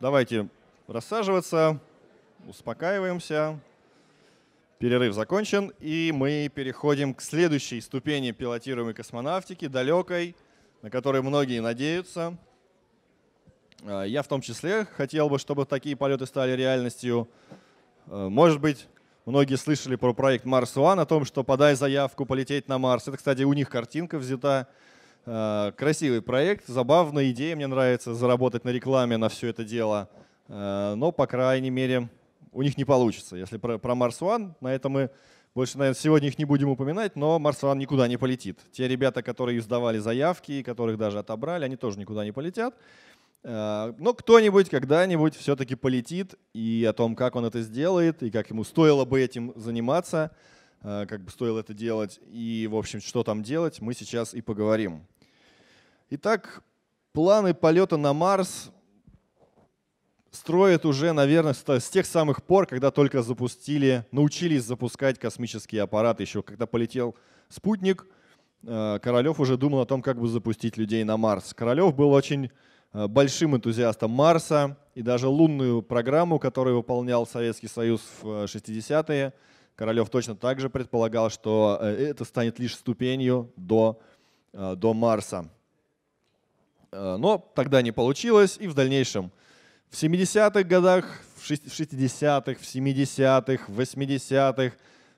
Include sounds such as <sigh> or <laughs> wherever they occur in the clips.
Давайте рассаживаться, успокаиваемся. Перерыв закончен, и мы переходим к следующей ступени пилотируемой космонавтики, далекой, на которой многие надеются. А, я в том числе хотел бы, чтобы такие полеты стали реальностью. А, может быть, многие слышали про проект Mars One, о том, что подай заявку полететь на Марс. Это, кстати, у них картинка взята Э, красивый проект, забавная идея, мне нравится, заработать на рекламе на все это дело. Э, но, по крайней мере, у них не получится. Если про, про Mars One, на этом мы больше, наверное, сегодня их не будем упоминать, но Mars One никуда не полетит. Те ребята, которые сдавали заявки, которых даже отобрали, они тоже никуда не полетят. Э, но кто-нибудь когда-нибудь все-таки полетит, и о том, как он это сделает, и как ему стоило бы этим заниматься, как бы стоило это делать, и, в общем, что там делать, мы сейчас и поговорим. Итак, планы полета на Марс строят уже, наверное, с тех самых пор, когда только запустили, научились запускать космические аппараты. Еще когда полетел спутник, э, Королев уже думал о том, как бы запустить людей на Марс. Королев был очень э, большим энтузиастом Марса и даже лунную программу, которую выполнял Советский Союз в 60-е, э, Королев точно также предполагал, что это станет лишь ступенью до, до Марса. Э, но тогда не получилось, и в дальнейшем в 70-х годах, в 60-х, в 70-х, в 80-х,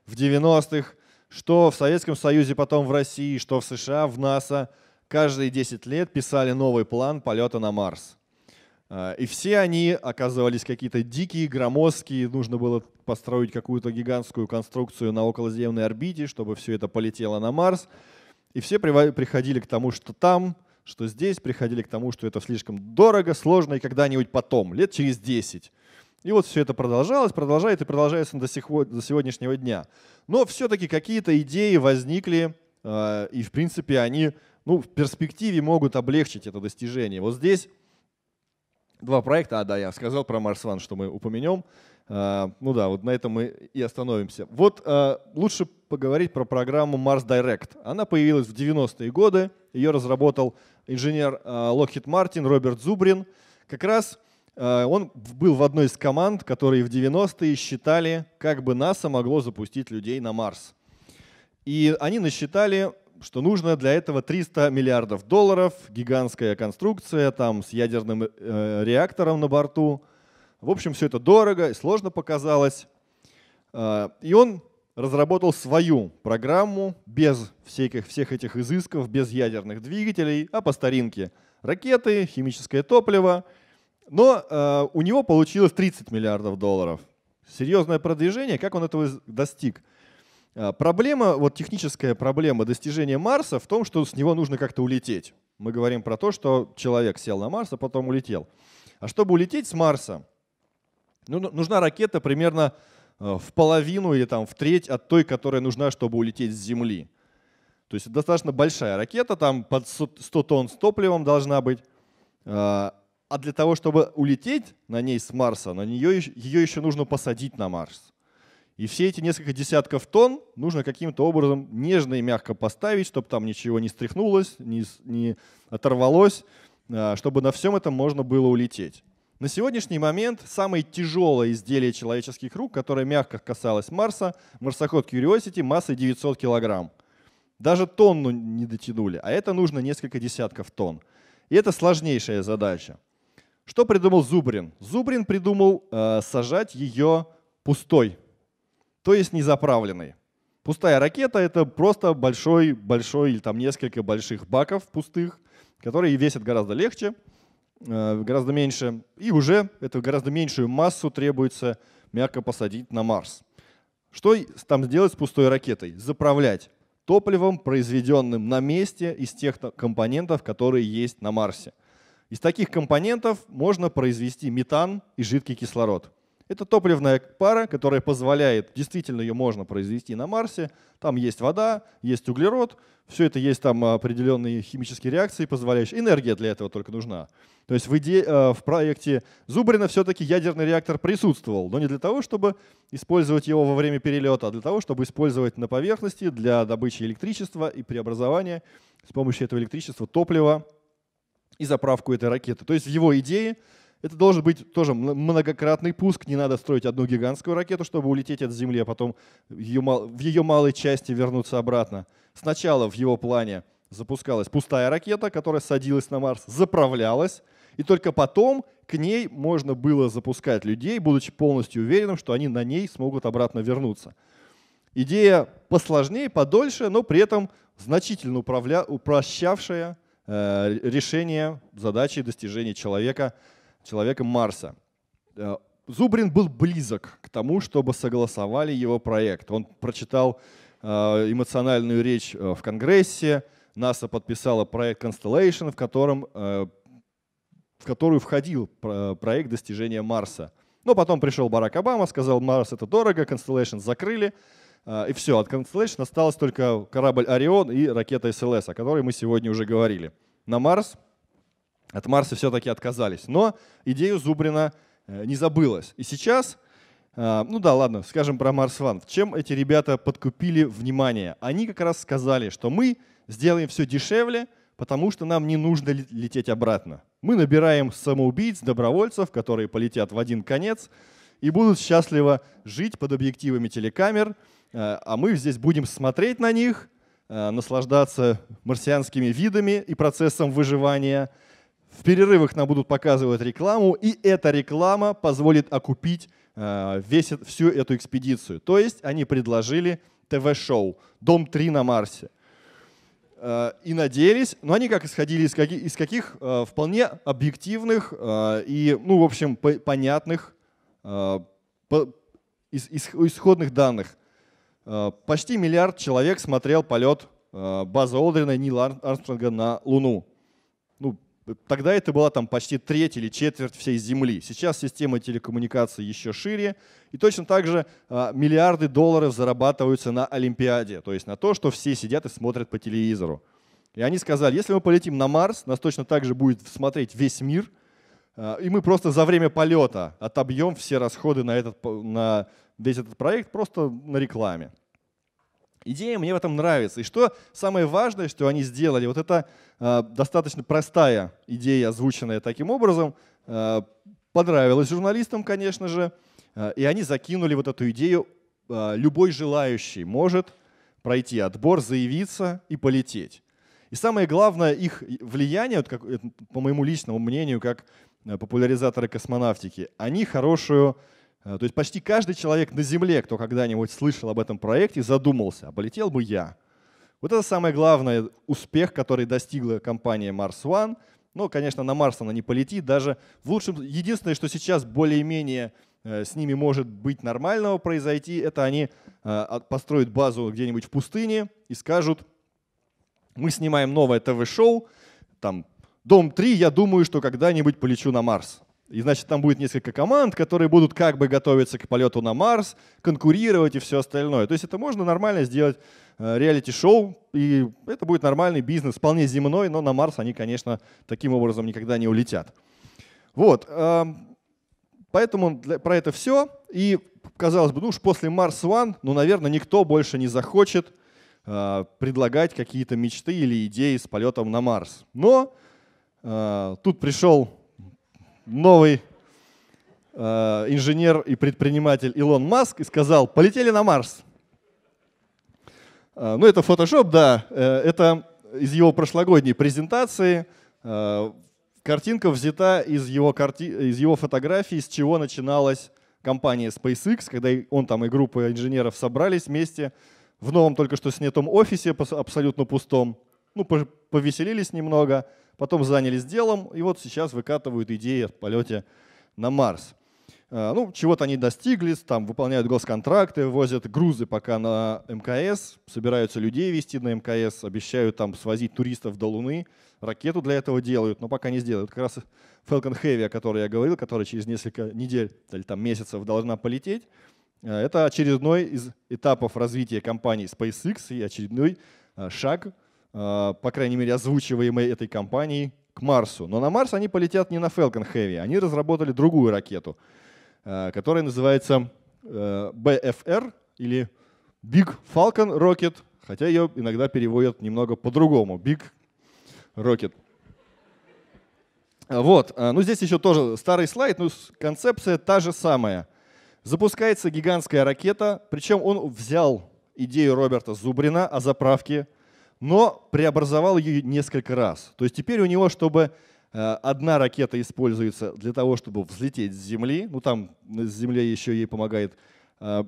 в 90-х, что в Советском Союзе, потом в России, что в США, в НАСА, каждые 10 лет писали новый план полета на Марс. Э, и все они оказывались какие-то дикие, громоздкие. Нужно было построить какую-то гигантскую конструкцию на околоземной орбите, чтобы все это полетело на Марс. И все приходили к тому, что там что здесь приходили к тому, что это слишком дорого, сложно и когда-нибудь потом, лет через 10. И вот все это продолжалось, продолжает и продолжается до, сих, до сегодняшнего дня. Но все-таки какие-то идеи возникли, э, и в принципе они ну, в перспективе могут облегчить это достижение. Вот здесь два проекта. А, да, я сказал про Марс Ван, что мы упомянем. Э, ну да, вот на этом мы и остановимся. Вот э, лучше поговорить про программу Mars Direct. Она появилась в 90-е годы, ее разработал инженер э, Lockheed Martin Роберт Зубрин, как раз э, он был в одной из команд, которые в 90-е считали, как бы НАСА могло запустить людей на Марс. И они насчитали, что нужно для этого 300 миллиардов долларов, гигантская конструкция там с ядерным э, реактором на борту. В общем, все это дорого и сложно показалось. Э, и он разработал свою программу без всяких, всех этих изысков, без ядерных двигателей, а по старинке. Ракеты, химическое топливо. Но э, у него получилось 30 миллиардов долларов. Серьезное продвижение. Как он этого достиг? Э, проблема, вот техническая проблема достижения Марса в том, что с него нужно как-то улететь. Мы говорим про то, что человек сел на Марс, а потом улетел. А чтобы улететь с Марса, ну, ну нужна ракета примерно Э, в половину или там в треть от той, которая нужна, чтобы улететь с Земли. То есть достаточно большая ракета, там под 100 тонн с топливом должна быть. Э, а для того, чтобы улететь на ней с Марса, на нее, ее еще нужно посадить на Марс. И все эти несколько десятков тонн нужно каким-то образом нежно и мягко поставить, чтобы там ничего не стряхнулось, не, не оторвалось, э, чтобы на всем этом можно было улететь. На сегодняшний момент самое тяжелое изделие человеческих рук, которое мягко касалось Марса, марсоход Curiosity массой 900 килограмм. Даже тонну не дотянули, а это нужно несколько десятков тонн. И это сложнейшая задача. Что придумал Зубрин? Зубрин придумал э, сажать ее пустой, то есть незаправленной. Пустая ракета — это просто большой, большой или там несколько больших баков пустых, которые весят гораздо легче — Э, гораздо меньше, и уже эту гораздо меньшую массу требуется мягко посадить на Марс. Что там сделать с пустой ракетой? Заправлять топливом, произведенным на месте из тех компонентов, которые есть на Марсе. Из таких компонентов можно произвести метан и жидкий кислород – это топливная пара, которая позволяет, действительно ее можно произвести на Марсе. Там есть вода, есть углерод, все это есть там определенные химические реакции, позволяющие. Энергия для этого только нужна. То есть в, иде... Э, в проекте Зубрина все-таки ядерный реактор присутствовал, но не для того, чтобы использовать его во время перелета, а для того, чтобы использовать на поверхности для добычи электричества и преобразования с помощью этого электричества топлива и заправку этой ракеты. То есть в его идее это должен быть тоже многократный пуск. Не надо строить одну гигантскую ракету, чтобы улететь от Земли, а потом в ее малой части вернуться обратно. Сначала в его плане запускалась пустая ракета, которая садилась на Марс, заправлялась, и только потом к ней можно было запускать людей, будучи полностью уверенным, что они на ней смогут обратно вернуться. Идея посложнее, подольше, но при этом значительно управля... упрощавшая э, решение задачи достижения человека – человеком Марса. Э, Зубрин был близок к тому, чтобы согласовали его проект. Он прочитал э, эмоциональную речь э, в Конгрессе, НАСА подписала проект Constellation, в, котором, в который входил проект достижения Марса. Но потом пришел Барак Обама, сказал, Марс это дорого, Constellation закрыли, и все, от Constellation осталось только корабль Орион и ракета СЛС, о которой мы сегодня уже говорили. На Марс от Марса все-таки отказались. Но идею Зубрина э, не забылась. И сейчас, э, ну да, ладно, скажем про Марс Ван. Чем эти ребята подкупили внимание? Они как раз сказали, что мы сделаем все дешевле, потому что нам не нужно лететь обратно. Мы набираем самоубийц, добровольцев, которые полетят в один конец и будут счастливо жить под объективами телекамер, э, а мы здесь будем смотреть на них, наслаждаться марсианскими видами и процессом выживания – в перерывах нам будут показывать рекламу, и эта реклама позволит окупить э, весь, всю эту экспедицию. То есть они предложили ТВ-шоу «Дом 3 на Марсе». Э, и надеялись, но они как исходили из каких, из каких э, вполне объективных э, и, ну, в общем, по понятных э, по, из, из, исходных данных. Э, почти миллиард человек смотрел полет э, базы Олдрина и Нила Армстронга на Луну. Тогда это была там почти треть или четверть всей Земли. Сейчас система телекоммуникаций еще шире. И точно так же а, миллиарды долларов зарабатываются на Олимпиаде, то есть на то, что все сидят и смотрят по телевизору. И они сказали, если мы полетим на Марс, нас точно так же будет смотреть весь мир, а, и мы просто за время полета отобьем все расходы на, этот, на весь этот проект просто на рекламе. Идея мне в этом нравится. И что самое важное, что они сделали, вот это э, достаточно простая идея, озвученная таким образом, э, понравилась журналистам, конечно же, э, и они закинули вот эту идею, э, любой желающий может пройти отбор, заявиться и полететь. И самое главное, их влияние, вот как, э, по моему личному мнению, как э, популяризаторы космонавтики, они хорошую а, то есть почти каждый человек на Земле, кто когда-нибудь слышал об этом проекте, задумался, а полетел бы я. Вот это самый главный успех, который достигла компания Mars One. Но, ну, конечно, на Марс она не полетит. Даже в лучшем... Единственное, что сейчас более-менее э, с ними может быть нормального произойти, это они э, а, построят базу где-нибудь в пустыне и скажут, мы снимаем новое ТВ-шоу, там, Дом 3, я думаю, что когда-нибудь полечу на Марс. И, значит, там будет несколько команд, которые будут как бы готовиться к полету на Марс, конкурировать и все остальное. То есть это можно нормально сделать э, реалити-шоу, и это будет нормальный бизнес, вполне земной, но на Марс они, конечно, таким образом никогда не улетят. Вот. Эм, поэтому для, про это все. И, казалось бы, ну уж после Mars One, ну, наверное, никто больше не захочет э, предлагать какие-то мечты или идеи с полетом на Марс. Но э, тут пришел новый э, инженер и предприниматель Илон Маск и сказал, полетели на Марс. Э, ну, это Фотошоп, да. Э, это из его прошлогодней презентации. Э, картинка взята из его, карти... из его фотографии, с чего начиналась компания SpaceX, когда он там и группа инженеров собрались вместе в новом только что снятом офисе, абсолютно пустом. Ну, повеселились немного – потом занялись делом, и вот сейчас выкатывают идеи о полете на Марс. А, ну, чего-то они достигли, там выполняют госконтракты, возят грузы пока на МКС, собираются людей вести на мкс обещают там свозить туристов до Луны, ракету для этого делают, но пока не сделают. Как раз Falcon Heavy, о которой я говорил, которая через несколько недель или там месяцев должна полететь, э, это очередной из этапов развития компании SpaceX и очередной э, шаг Э, по крайней мере, озвучиваемой этой компанией, к Марсу. Но на Марс они полетят не на Falcon Heavy, они разработали другую ракету, э, которая называется э, BFR или Big Falcon Rocket, хотя ее иногда переводят немного по-другому. Big Rocket. Вот, ну здесь еще тоже старый слайд, но концепция та же самая. Запускается гигантская ракета, причем он взял идею Роберта Зубрина о заправке – но преобразовал ее несколько раз. То есть теперь у него, чтобы э, одна ракета используется для того, чтобы взлететь с Земли, ну там э, с Земли еще ей помогает э,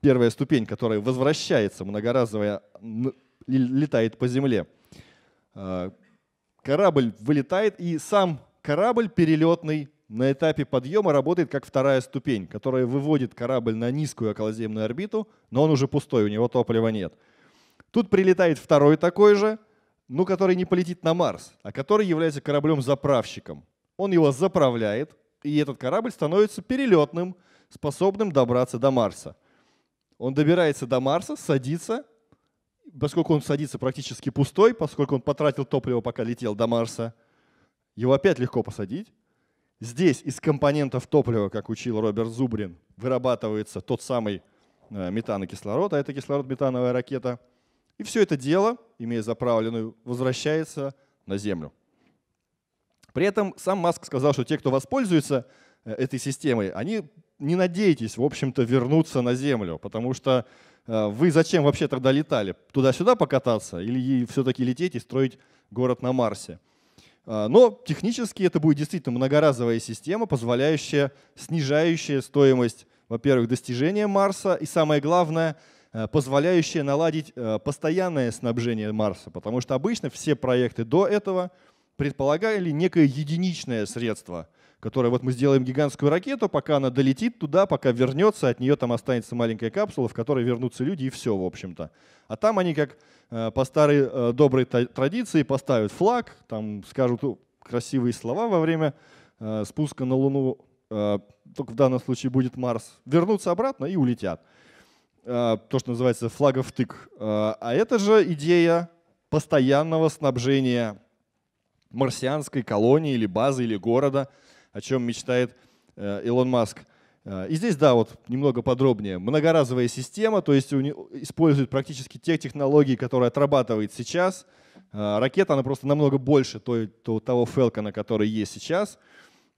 первая ступень, которая возвращается многоразовая, летает по Земле. Корабль вылетает, и сам корабль перелетный на этапе подъема работает как вторая ступень, которая выводит корабль на низкую околоземную орбиту, но он уже пустой, у него топлива нет – Тут прилетает второй такой же, ну, который не полетит на Марс, а который является кораблем-заправщиком. Он его заправляет, и этот корабль становится перелетным, способным добраться до Марса. Он добирается до Марса, садится, поскольку он садится практически пустой, поскольку он потратил топливо, пока летел до Марса, его опять легко посадить. Здесь из компонентов топлива, как учил Роберт Зубрин, вырабатывается тот самый э, метан и кислород, а это кислород-метановая ракета – и все это дело, имея заправленную, возвращается на Землю. При этом сам Маск сказал, что те, кто воспользуется э, этой системой, они не надейтесь, в общем-то, вернуться на Землю, потому что э, вы зачем вообще тогда летали? Туда-сюда покататься или все-таки лететь и строить город на Марсе? Э, но технически это будет действительно многоразовая система, позволяющая, снижающая стоимость, во-первых, достижения Марса и самое главное – Э, позволяющее наладить э, постоянное снабжение Марса, потому что обычно все проекты до этого предполагали некое единичное средство, которое вот мы сделаем гигантскую ракету, пока она долетит туда, пока вернется, от нее там останется маленькая капсула, в которой вернутся люди и все, в общем-то. А там они как э, по старой доброй традиции поставят флаг, там скажут красивые слова во время спуска на Луну, только в данном случае будет Марс, вернутся обратно и улетят. Э, то, что называется флагов тык, э, А это же идея постоянного снабжения марсианской колонии или базы или города, о чем мечтает э, Илон Маск. И здесь, да, вот немного подробнее. Многоразовая система, то есть использует практически те технологии, которые отрабатывает сейчас. Ракета, она просто намного больше того Falcon, который есть сейчас.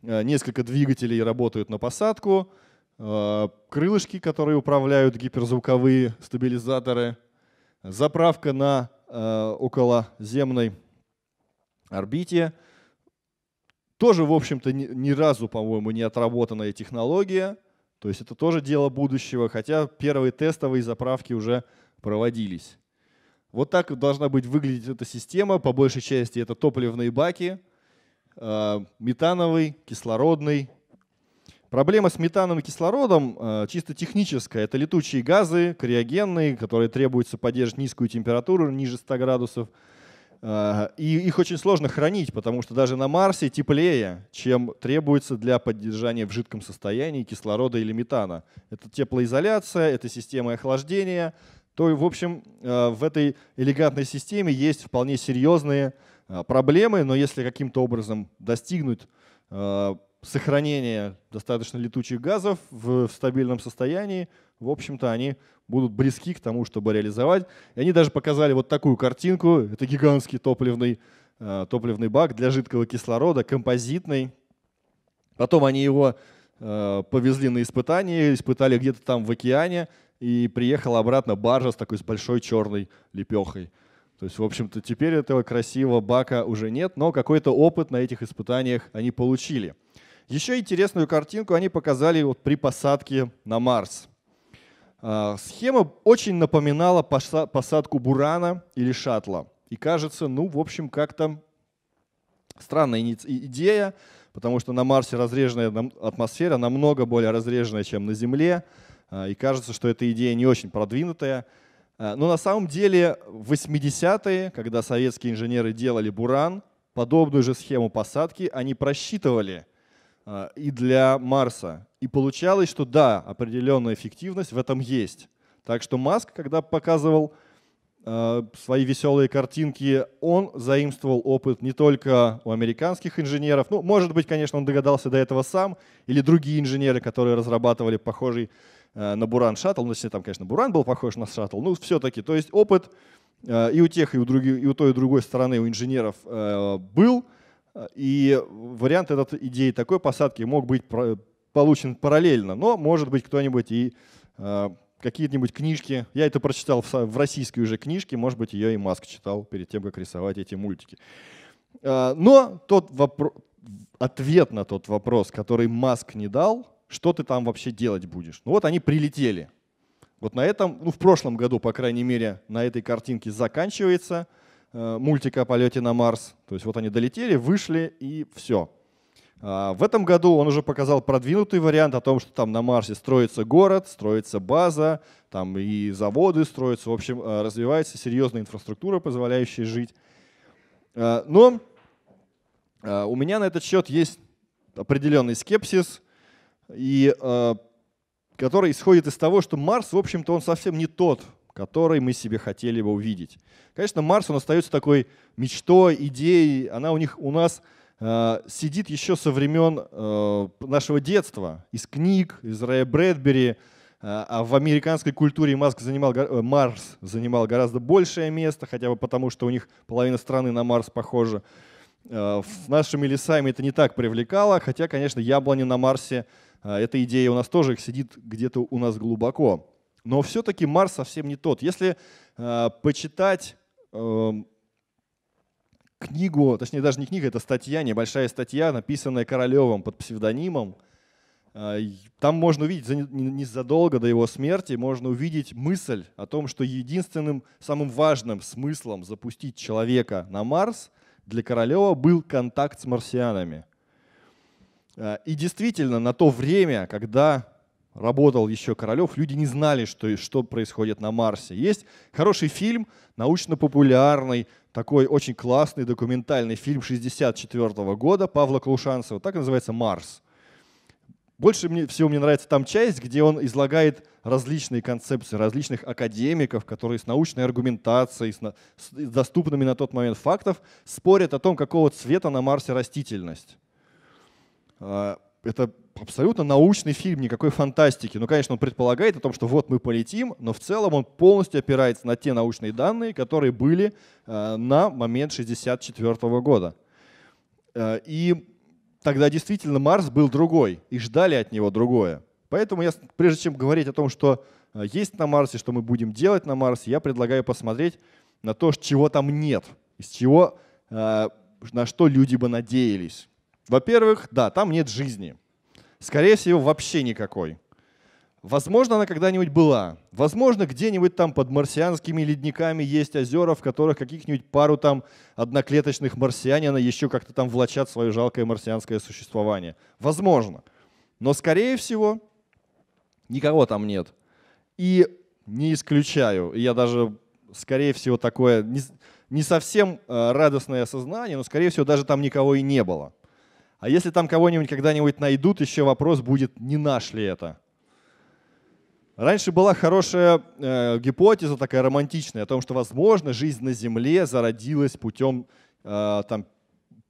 Несколько двигателей работают на посадку. Э, крылышки, которые управляют гиперзвуковые стабилизаторы, заправка на э, околоземной орбите. Тоже, в общем-то, ни разу, по-моему, не отработанная технология. То есть это тоже дело будущего, хотя первые тестовые заправки уже проводились. Вот так должна быть выглядеть эта система. По большей части это топливные баки, э, метановый, кислородный, Проблема с метаном и кислородом э, чисто техническая. Это летучие газы, криогенные, которые требуется поддерживать низкую температуру, ниже 100 градусов. Э, и их очень сложно хранить, потому что даже на Марсе теплее, чем требуется для поддержания в жидком состоянии кислорода или метана. Это теплоизоляция, это система охлаждения. То, в общем, э, в этой элегантной системе есть вполне серьезные проблемы, но если каким-то образом достигнуть сохранения достаточно летучих газов в, стабильном состоянии, в общем-то, они будут близки к тому, чтобы реализовать. И они даже показали вот такую картинку. Это гигантский топливный, э, топливный бак для жидкого кислорода, композитный. Потом они его э, повезли на испытания, испытали где-то там в океане, и приехала обратно баржа с такой с большой черной лепехой. То есть, в общем-то, теперь этого красивого бака уже нет, но какой-то опыт на этих испытаниях они получили. Еще интересную картинку они показали вот при посадке на Марс. А, схема очень напоминала посадку Бурана или шаттла. И кажется, ну, в общем, как-то странная идея, потому что на Марсе разреженная атмосфера намного более разреженная, чем на Земле. А, и кажется, что эта идея не очень продвинутая. А, но на самом деле в 80-е, когда советские инженеры делали «Буран», подобную же схему посадки они просчитывали – а, и для Марса. И получалось, что да, определенная эффективность в этом есть. Так что Маск, когда показывал а, свои веселые картинки, он заимствовал опыт не только у американских инженеров, ну, может быть, конечно, он догадался до этого сам, или другие инженеры, которые разрабатывали похожий а, на Буран шаттл, ну, если там, конечно, Буран был похож на шаттл, ну, все-таки, то есть опыт и у тех, и у, других, и у той, и у другой стороны у инженеров был, Э, и вариант этот идеи такой посадки мог быть э, получен параллельно, но, может быть, кто-нибудь и э, какие-нибудь книжки. Я это прочитал в российской уже книжке, может быть, ее и Маск читал перед тем, как рисовать эти мультики. Но тот вопро... ответ на тот вопрос, который Маск не дал, что ты там вообще делать будешь? Ну вот они прилетели. Вот на этом, ну в прошлом году, по крайней мере, на этой картинке заканчивается – Э, мультика о полете на Марс. То есть вот они долетели, вышли и все. А, в этом году он уже показал продвинутый вариант о том, что там на Марсе строится город, строится база, там и заводы строятся. В общем, э, развивается серьезная инфраструктура, позволяющая жить. Э, но у меня на этот счет есть определенный скепсис, и, который исходит из того, что Марс, в общем-то, он совсем не тот который мы себе хотели бы увидеть. Конечно, Марс, он остается такой мечтой, идеей, она у, них, у нас э, сидит еще со времен э, нашего детства, из книг, из Рая Брэдбери, э, а в американской культуре Маск занимал, э, Марс занимал гораздо большее место, хотя бы потому, что у них половина страны на Марс похожа. Э, с нашими лесами это не так привлекало, хотя, конечно, яблони на Марсе, эта идея у нас тоже сидит где-то у нас глубоко. Но все-таки Марс совсем не тот. Если э, почитать э, книгу, точнее даже не книга, это статья, небольшая статья, написанная Королевым под псевдонимом, э, там можно увидеть незадолго до его смерти, можно увидеть мысль о том, что единственным, самым важным смыслом запустить человека на Марс для Королева был контакт с марсианами. Э, и действительно, на то время, когда работал еще Королев, люди не знали, что, что происходит на Марсе. Есть хороший фильм, научно-популярный, такой очень классный документальный фильм 1964 года Павла Клушанцева, так называется «Марс». Больше мне, всего мне нравится там часть, где он излагает различные концепции различных академиков, которые с научной аргументацией, с, на, с доступными на тот момент фактов, спорят о том, какого цвета на Марсе растительность. А, это абсолютно научный фильм, никакой фантастики. Ну, конечно, он предполагает о том, что вот мы полетим, но в целом он полностью опирается на те научные данные, которые были э, на момент 1964 года. Э, и тогда действительно Марс был другой, и ждали от него другое. Поэтому я, прежде чем говорить о том, что э, есть на Марсе, что мы будем делать на Марсе, я предлагаю посмотреть на то, чего там нет, из чего, на что люди бы надеялись. Во-первых, да, там нет жизни. Скорее всего, вообще никакой. Возможно, она когда-нибудь была. Возможно, где-нибудь там под марсианскими ледниками есть озера, в которых каких-нибудь пару там одноклеточных марсианина еще как-то там влачат свое жалкое марсианское существование. Возможно. Но, скорее всего, никого там нет. И не исключаю, я даже, скорее всего, такое не, не совсем э, радостное осознание, но, скорее всего, даже там никого и не было. А если там кого-нибудь когда-нибудь найдут, еще вопрос будет, не нашли это. Раньше была хорошая э, гипотеза, такая романтичная, о том, что, возможно, жизнь на Земле зародилась путем э, там,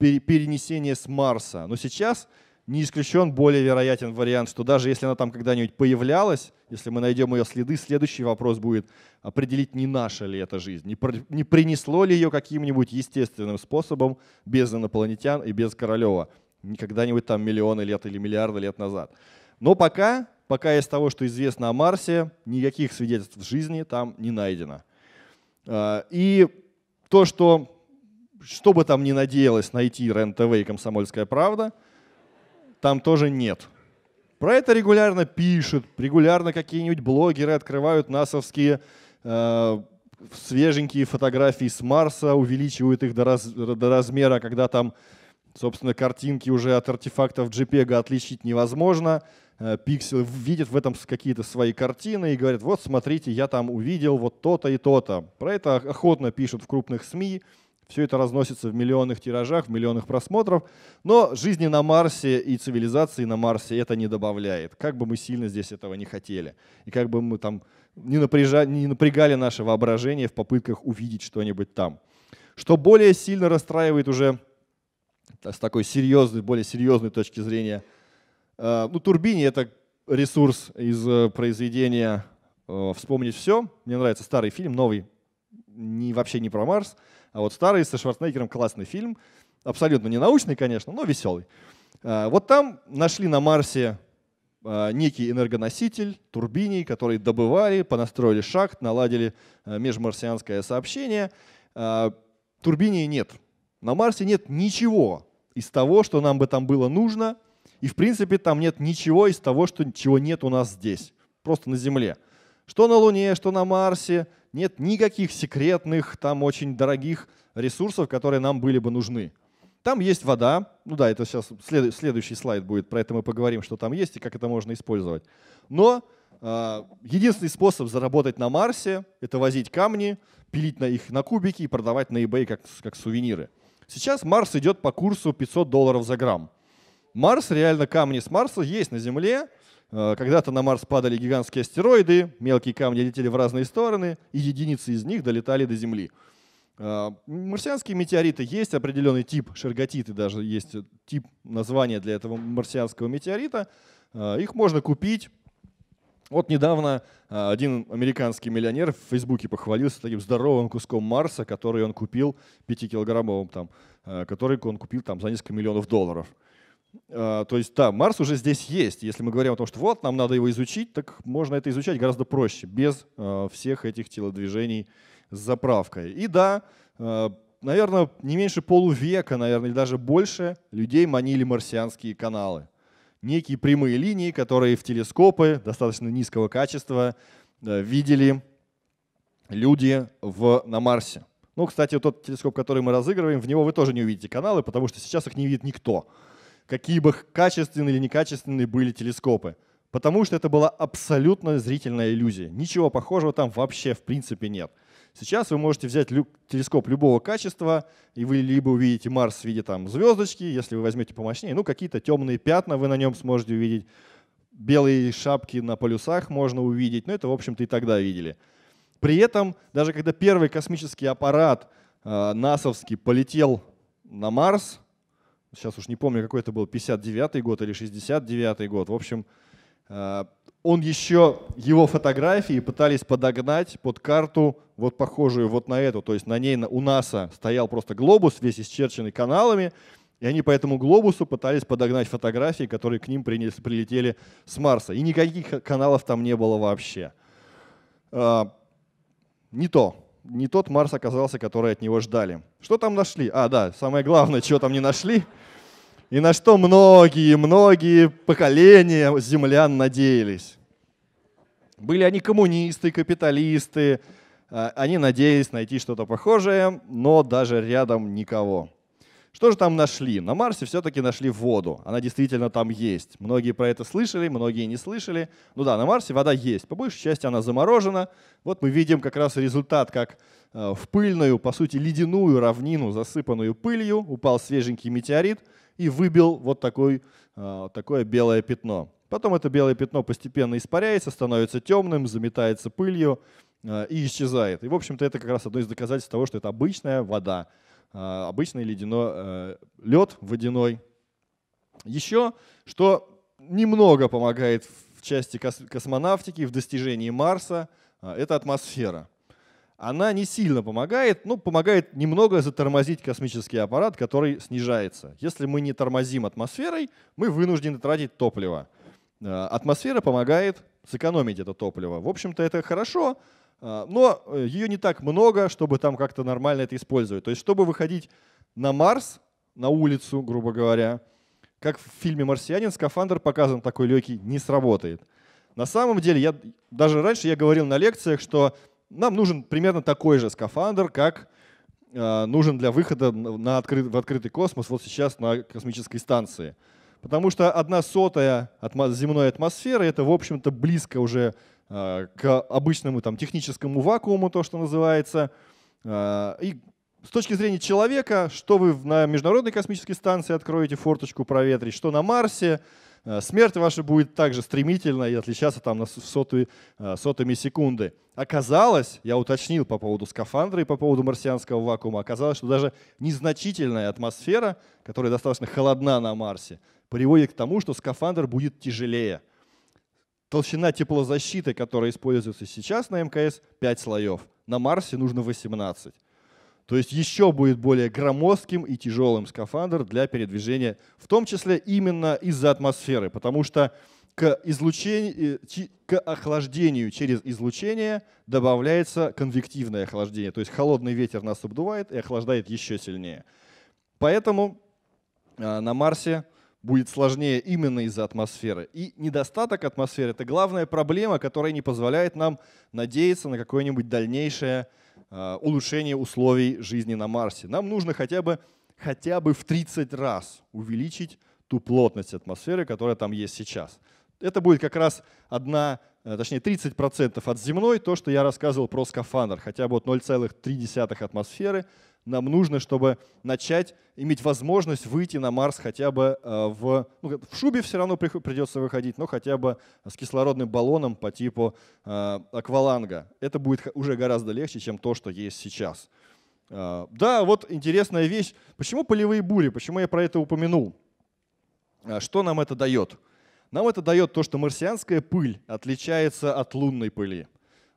перенесения с Марса. Но сейчас не исключен более вероятен вариант, что даже если она там когда-нибудь появлялась, если мы найдем ее следы, следующий вопрос будет определить, не наша ли эта жизнь, не, про, не принесло ли ее каким-нибудь естественным способом без инопланетян и без Королева никогда когда-нибудь там миллионы лет или миллиарды лет назад. Но пока, пока из того, что известно о Марсе, никаких свидетельств жизни там не найдено. А, и то, что, что бы там ни надеялось найти РЕН-ТВ и «Комсомольская правда», там тоже нет. Про это регулярно пишут, регулярно какие-нибудь блогеры открывают насовские э, свеженькие фотографии с Марса, увеличивают их до, раз, до размера, когда там Собственно, картинки уже от артефактов JPEG отличить невозможно. Пиксель э, видит в этом какие-то свои картины и говорит, вот смотрите, я там увидел вот то-то и то-то. Про это охотно пишут в крупных СМИ, все это разносится в миллионных тиражах, в миллионах просмотров. Но жизни на Марсе и цивилизации на Марсе это не добавляет. Как бы мы сильно здесь этого не хотели. И как бы мы там не, напряжа... не напрягали наше воображение в попытках увидеть что-нибудь там. Что более сильно расстраивает уже с такой серьезной, более серьезной точки зрения. Э, ну, Турбини — это ресурс из э, произведения э, «Вспомнить все». Мне нравится старый фильм, новый, не, вообще не про Марс, а вот старый со Шварценеггером классный фильм. Абсолютно не научный, конечно, но веселый. Вот там нашли на Марсе некий энергоноситель, турбини, которые добывали, понастроили шахт, наладили межмарсианское сообщение. Турбинии нет — на Марсе нет ничего из того, что нам бы там было нужно, и в принципе там нет ничего из того, что, чего нет у нас здесь, просто на Земле. Что на Луне, что на Марсе, нет никаких секретных, там очень дорогих ресурсов, которые нам были бы нужны. Там есть вода, ну да, это сейчас след, следующий слайд будет, про это мы поговорим, что там есть и как это можно использовать. Но э, единственный способ заработать на Марсе – это возить камни, пилить на их на кубики и продавать на eBay как, как сувениры. Сейчас Марс идет по курсу 500 долларов за грамм. Марс, реально камни с Марса есть на Земле. Э, когда-то на Марс падали гигантские астероиды, мелкие камни летели в разные стороны, и единицы из них долетали до Земли. Э, марсианские метеориты есть определенный тип, шерготиты даже есть э, тип названия для этого марсианского метеорита. Их можно купить, вот недавно а, один американский миллионер в Фейсбуке похвалился таким здоровым куском Марса, который он купил, 5-килограммовым там, а, который он купил там за несколько миллионов долларов. А, то есть, да, Марс уже здесь есть. Если мы говорим о том, что вот, нам надо его изучить, так можно это изучать гораздо проще, без всех этих телодвижений с заправкой. И да, наверное, не меньше полувека, наверное, или даже больше людей манили марсианские каналы – некие прямые линии, которые в телескопы достаточно низкого качества э, видели люди в, на Марсе. Ну, кстати, вот тот телескоп, который мы разыгрываем, в него вы тоже не увидите каналы, потому что сейчас их не видит никто. Какие бы качественные или некачественные были телескопы. Потому что это была абсолютно зрительная иллюзия. Ничего похожего там вообще в принципе нет. Сейчас вы можете взять лю- телескоп любого качества, и вы либо увидите Марс в виде там, звездочки, если вы возьмете помощнее, ну какие-то темные пятна вы на нем сможете увидеть, белые шапки на полюсах можно увидеть, но ну, это, в общем-то, и тогда видели. При этом, даже когда первый космический аппарат э, НАСовский полетел на Марс, сейчас уж не помню, какой это был, 59-й год или 69-й год, в общем, Э, он еще, его фотографии пытались подогнать под карту, вот похожую вот на эту. То есть на ней у НАСА стоял просто глобус, весь исчерченный каналами, и они по этому глобусу пытались подогнать фотографии, которые к ним принес, прилетели с Марса. И никаких каналов там не было вообще. Э, не то. Не тот Марс оказался, который от него ждали. Что там нашли? А, да, самое главное, чего там не нашли – и на что многие-многие поколения землян надеялись. Были они коммунисты, капиталисты, а, они надеялись найти что-то похожее, но даже рядом никого. Что же там нашли? На Марсе все-таки нашли воду. Она действительно там есть. Многие про это слышали, многие не слышали. Ну да, на Марсе вода есть. По большей части она заморожена. Вот мы видим как раз результат, как э, в пыльную, по сути, ледяную равнину, засыпанную пылью, упал свеженький метеорит – и выбил вот такой, а, такое белое пятно. Потом это белое пятно постепенно испаряется, становится темным, заметается пылью а, и исчезает. И, в общем-то, это как раз одно из доказательств того, что это обычная вода, а, обычный ледяной, э, лед водяной. Еще, что немного помогает в части космонавтики, в достижении Марса, это атмосфера она не сильно помогает, но ну, помогает немного затормозить космический аппарат, который снижается. Если мы не тормозим атмосферой, мы вынуждены тратить топливо. Э, атмосфера помогает сэкономить это топливо. В общем-то, это хорошо, э, но э, ее не так много, чтобы там как-то нормально это использовать. То есть, чтобы выходить на Марс, на улицу, грубо говоря, как в фильме «Марсианин», скафандр показан такой легкий, не сработает. На самом деле, я даже раньше я говорил на лекциях, что нам нужен примерно такой же скафандр, как э, нужен для выхода на открыт, в открытый космос вот сейчас на космической станции. Потому что одна сотая атмо земной атмосферы это, в общем-то, близко уже э, к обычному там, техническому вакууму, то, что называется. Э, и с точки зрения человека, что вы на Международной космической станции откроете форточку проветрить, что на Марсе, Э, смерть ваша будет также стремительна и отличаться там на сотые, э, сотыми секунды. Оказалось, я уточнил по поводу скафандра и по поводу марсианского вакуума, оказалось, что даже незначительная атмосфера, которая достаточно холодна на Марсе, приводит к тому, что скафандр будет тяжелее. Толщина теплозащиты, которая используется сейчас на МКС, 5 слоев. На Марсе нужно 18. То есть еще будет более громоздким и тяжелым скафандр для передвижения, в том числе именно из-за атмосферы, потому что к, э, к охлаждению через излучение добавляется конвективное охлаждение. То есть холодный ветер нас обдувает и охлаждает еще сильнее. Поэтому а, на Марсе будет сложнее именно из-за атмосферы. И недостаток атмосферы — это главная проблема, которая не позволяет нам надеяться на какое-нибудь дальнейшее Э, улучшение условий жизни на Марсе. Нам нужно хотя бы, хотя бы в 30 раз увеличить ту плотность атмосферы, которая там есть сейчас. Это будет как раз одна, э, точнее 30% от земной, то, что я рассказывал про скафандр, хотя бы вот 0,3 атмосферы нам нужно, чтобы начать иметь возможность выйти на Марс хотя бы э, в... Ну, в шубе все равно придется выходить, но хотя бы с кислородным баллоном по типу э, акваланга. Это будет уже гораздо легче, чем то, что есть сейчас. Э, да, вот интересная вещь. Почему полевые бури? Почему я про это упомянул? Что нам это дает? Нам это дает то, что марсианская пыль отличается от лунной пыли.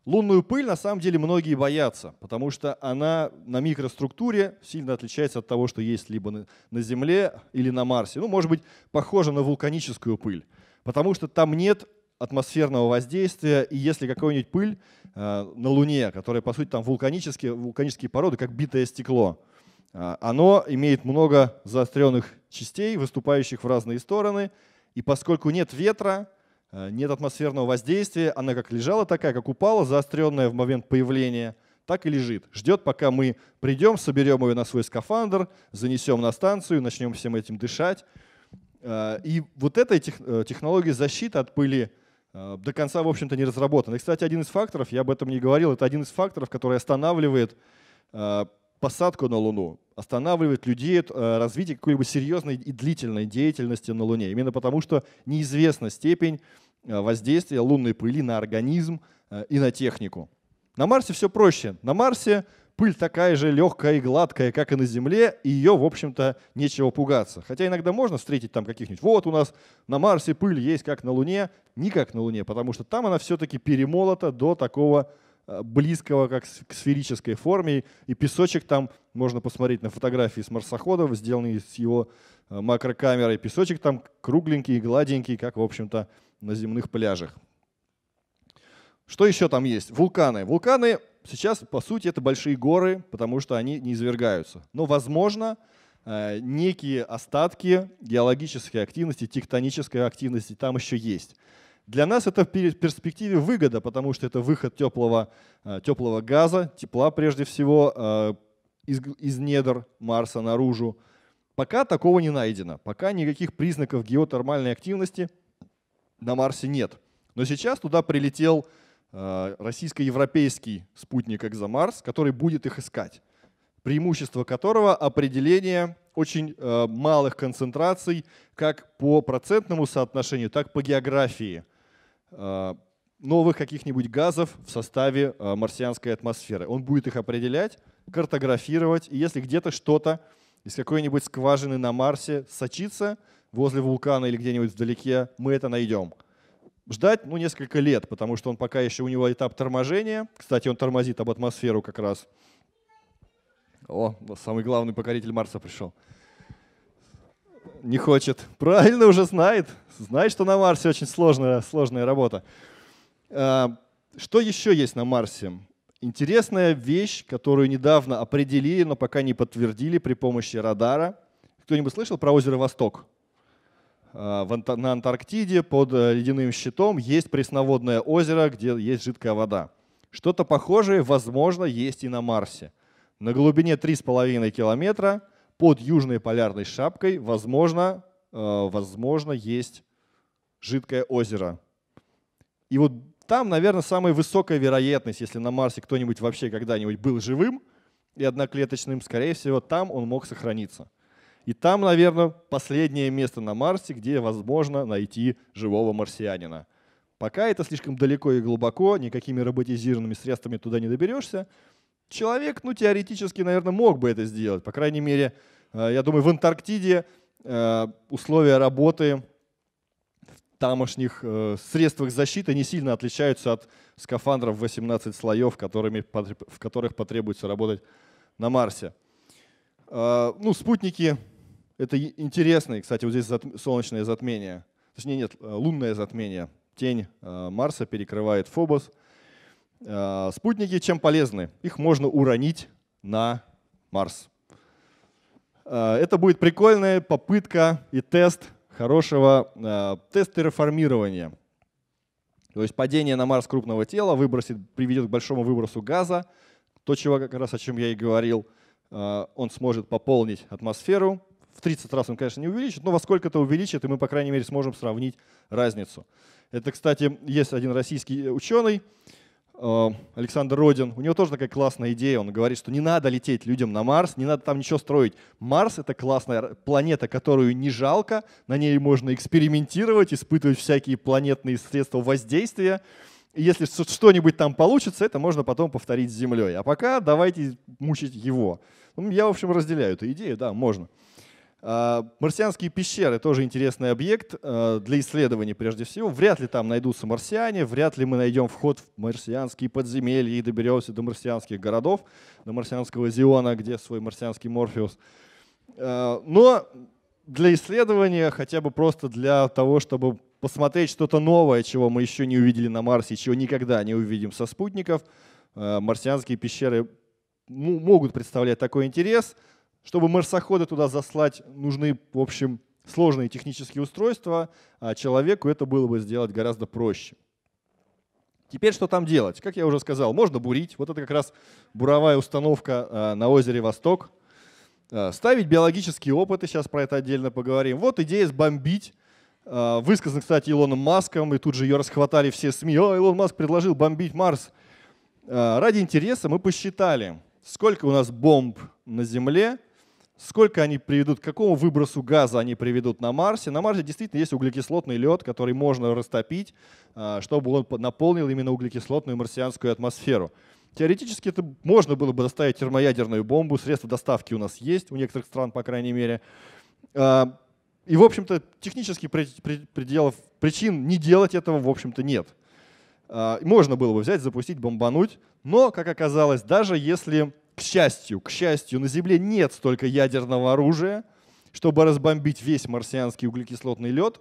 Лунную пыль на самом деле многие боятся, потому что она на микроструктуре сильно отличается от того, что есть либо на Земле или на Марсе. Ну, может быть, похожа на вулканическую пыль, потому что там нет атмосферного воздействия, и если какая-нибудь пыль э, на Луне, которая, по сути, там вулканические, вулканические породы, как битое стекло, э, оно имеет много заостренных частей, выступающих в разные стороны, и поскольку нет ветра, Э, нет атмосферного воздействия, она как лежала такая, как упала, заостренная в момент появления, так и лежит. Ждет, пока мы придем, соберем ее на свой скафандр, занесем на станцию, начнем всем этим дышать. Э, и вот эта э, технология защиты от пыли до конца, в общем-то, не разработана. И, кстати, один из факторов, я об этом не говорил, это один из факторов, который останавливает посадку на Луну, останавливает людей от э, развития какой-либо серьезной и длительной деятельности на Луне. Именно потому, что неизвестна степень э, воздействия лунной пыли на организм э, и на технику. На Марсе все проще. На Марсе пыль такая же легкая и гладкая, как и на Земле, и ее, в общем-то, нечего пугаться. Хотя иногда можно встретить там каких-нибудь, вот у нас на Марсе пыль есть как на Луне, не как на Луне, потому что там она все-таки перемолота до такого Э, близкого как к сферической форме, и песочек там, можно посмотреть на фотографии с марсоходов, сделанные с его э, макрокамерой, песочек там кругленький, гладенький, как, в общем-то, на земных пляжах. Что еще там есть? Вулканы. Вулканы сейчас, по сути, это большие горы, потому что они не извергаются. Но, возможно, э, некие остатки геологической активности, тектонической активности там еще есть. Для нас это в перспективе выгода, потому что это выход теплого, э, теплого газа, тепла прежде всего, э, из, из недр Марса наружу. Пока такого не найдено, пока никаких признаков геотермальной активности на Марсе нет. Но сейчас туда прилетел э, российско-европейский спутник «Экзомарс», который будет их искать, преимущество которого определение очень малых концентраций как по процентному соотношению, так и по географии – Э, новых каких-нибудь газов в составе э, марсианской атмосферы. Он будет их определять, картографировать, и если где-то что-то из какой-нибудь скважины на Марсе сочится возле вулкана или где-нибудь вдалеке, мы это найдем. Ждать ну, несколько лет, потому что он пока еще у него этап торможения. Кстати, он тормозит об атмосферу как раз. О, самый главный покоритель Марса пришел. Не хочет. Правильно уже знает. Знает, что на Марсе очень сложная, сложная работа. А, что еще есть на Марсе? Интересная вещь, которую недавно определили, но пока не подтвердили при помощи радара. Кто-нибудь слышал про озеро Восток? А, на Антарктиде под э, ледяным щитом есть пресноводное озеро, где есть жидкая вода. Что-то похожее, возможно, есть и на Марсе. На глубине 3,5 километра – под южной полярной шапкой, возможно, э, возможно, есть жидкое озеро. И вот там, наверное, самая высокая вероятность, если на Марсе кто-нибудь вообще когда-нибудь был живым и одноклеточным, скорее всего, там он мог сохраниться. И там, наверное, последнее место на Марсе, где возможно найти живого марсианина. Пока это слишком далеко и глубоко, никакими роботизированными средствами туда не доберешься, человек, ну, теоретически, наверное, мог бы это сделать. По крайней мере, э, я думаю, в Антарктиде э, условия работы в тамошних э, средствах защиты не сильно отличаются от скафандров 18 слоев, которыми, в которых потребуется работать на Марсе. Ну, спутники — это интересно. кстати, вот здесь солнечное затмение, точнее, нет, лунное затмение. Тень Марса перекрывает Фобос, Э, спутники чем полезны? Их можно уронить на Марс. Э, это будет прикольная попытка и тест хорошего э, тест терраформирования. То есть падение на Марс крупного тела выбросит, приведет к большому выбросу газа, то, чего как раз о чем я и говорил, он сможет пополнить атмосферу. В 30 раз он, конечно, не увеличит, но во сколько-то увеличит, и мы, по крайней мере, сможем сравнить разницу. Это, кстати, есть один российский ученый, Э, Александр Родин, у него тоже такая классная идея. Он говорит, что не надо лететь людям на Марс, не надо там ничего строить. Марс — это классная планета, которую не жалко, на ней можно экспериментировать, испытывать всякие планетные средства воздействия. И если что-нибудь там получится, это можно потом повторить с Землей. А пока давайте мучить его. Ну, я, в общем, разделяю эту идею, да, можно. А, марсианские пещеры тоже интересный объект а, для исследований прежде всего. Вряд ли там найдутся марсиане, вряд ли мы найдем вход в марсианские подземелья и доберемся до марсианских городов, до марсианского Зиона, где свой марсианский Морфеус. А, но для исследования, хотя бы просто для того, чтобы посмотреть что-то новое, чего мы еще не увидели на Марсе, чего никогда не увидим со спутников, марсианские пещеры могут представлять такой интерес – чтобы марсоходы туда заслать, нужны, в общем, сложные технические устройства, а человеку это было бы сделать гораздо проще. Теперь что там делать? Как я уже сказал, можно бурить. Вот это как раз буровая установка а, на озере Восток. А, ставить биологические опыты, сейчас про это отдельно поговорим. Вот идея сбомбить. А, Высказана, кстати, Илоном Маском, и тут же ее расхватали все СМИ. О, Илон Маск предложил бомбить Марс. Ради интереса мы посчитали, сколько у нас бомб на Земле – сколько они приведут, к какому выбросу газа они приведут на Марсе. На Марсе действительно есть углекислотный лед, который можно растопить, а, чтобы он наполнил именно углекислотную марсианскую атмосферу. Теоретически это можно было бы доставить термоядерную бомбу, средства доставки у нас есть, у некоторых стран, по крайней мере. А, и, в общем-то, технических пределов, причин не делать этого, в общем-то, нет. А, можно было бы взять, запустить, бомбануть, но, как оказалось, даже если к счастью, к счастью, на Земле нет столько ядерного оружия, чтобы разбомбить весь марсианский углекислотный лед.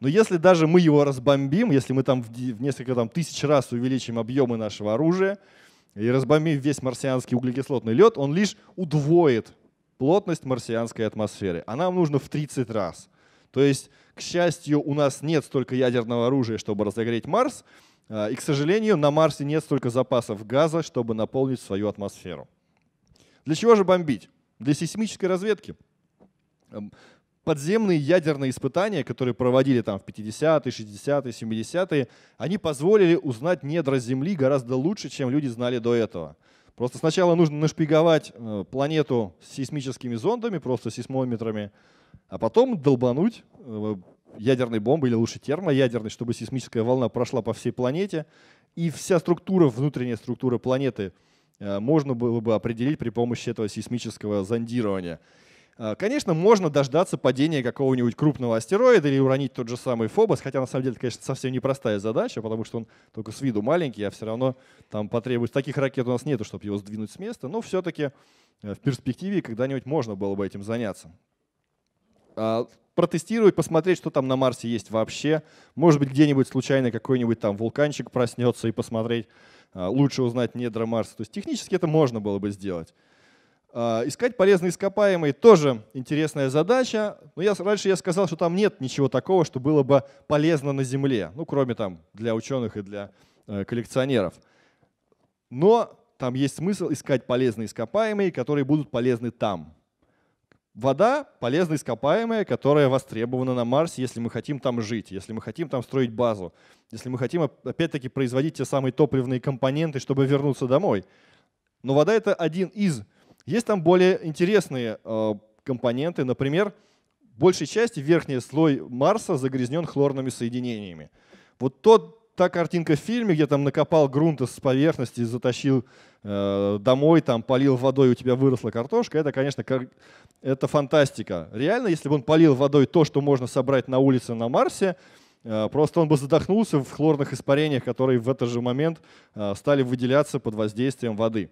Но если даже мы его разбомбим, если мы там в несколько там, тысяч раз увеличим объемы нашего оружия и разбомбим весь марсианский углекислотный лед, он лишь удвоит плотность марсианской атмосферы. А нам нужно в 30 раз. То есть, к счастью, у нас нет столько ядерного оружия, чтобы разогреть Марс, э, и, к сожалению, на Марсе нет столько запасов газа, чтобы наполнить свою атмосферу. Для чего же бомбить? Для сейсмической разведки. Эм, подземные ядерные испытания, которые проводили там в 50-е, 60-е, 70-е, они позволили узнать недра Земли гораздо лучше, чем люди знали до этого. Просто сначала нужно нашпиговать э, планету сейсмическими зондами, просто сейсмометрами, а потом долбануть э, ядерной бомбой или лучше термоядерной, чтобы сейсмическая волна прошла по всей планете. И вся структура, внутренняя структура планеты – Э, можно было бы определить при помощи этого сейсмического зондирования. Э, конечно, можно дождаться падения какого-нибудь крупного астероида или уронить тот же самый Фобос, хотя на самом деле это, конечно, совсем непростая задача, потому что он только с виду маленький, а все равно там потребуется. Таких ракет у нас нету, чтобы его сдвинуть с места, но все-таки э, в перспективе когда-нибудь можно было бы этим заняться. А, протестировать, посмотреть, что там на Марсе есть вообще. Может быть, где-нибудь случайно какой-нибудь там вулканчик проснется и посмотреть, а, лучше узнать недра Марса. То есть технически это можно было бы сделать. А, искать полезные ископаемые тоже интересная задача. Но я, раньше я сказал, что там нет ничего такого, что было бы полезно на Земле, ну кроме там для ученых и для э, коллекционеров. Но там есть смысл искать полезные ископаемые, которые будут полезны там. Вода – полезная ископаемая, которая востребована на Марсе, если мы хотим там жить, если мы хотим там строить базу, если мы хотим, опять-таки, производить те самые топливные компоненты, чтобы вернуться домой. Но вода – это один из. Есть там более интересные э, компоненты. Например, большей части верхний слой Марса загрязнен хлорными соединениями. Вот тот та картинка в фильме, где там накопал грунта с поверхности, затащил э, домой, там полил водой, у тебя выросла картошка, это, конечно, кар это фантастика. Реально, если бы он полил водой то, что можно собрать на улице на Марсе, э, Просто он бы задохнулся в хлорных испарениях, которые в этот же момент э, стали выделяться под воздействием воды.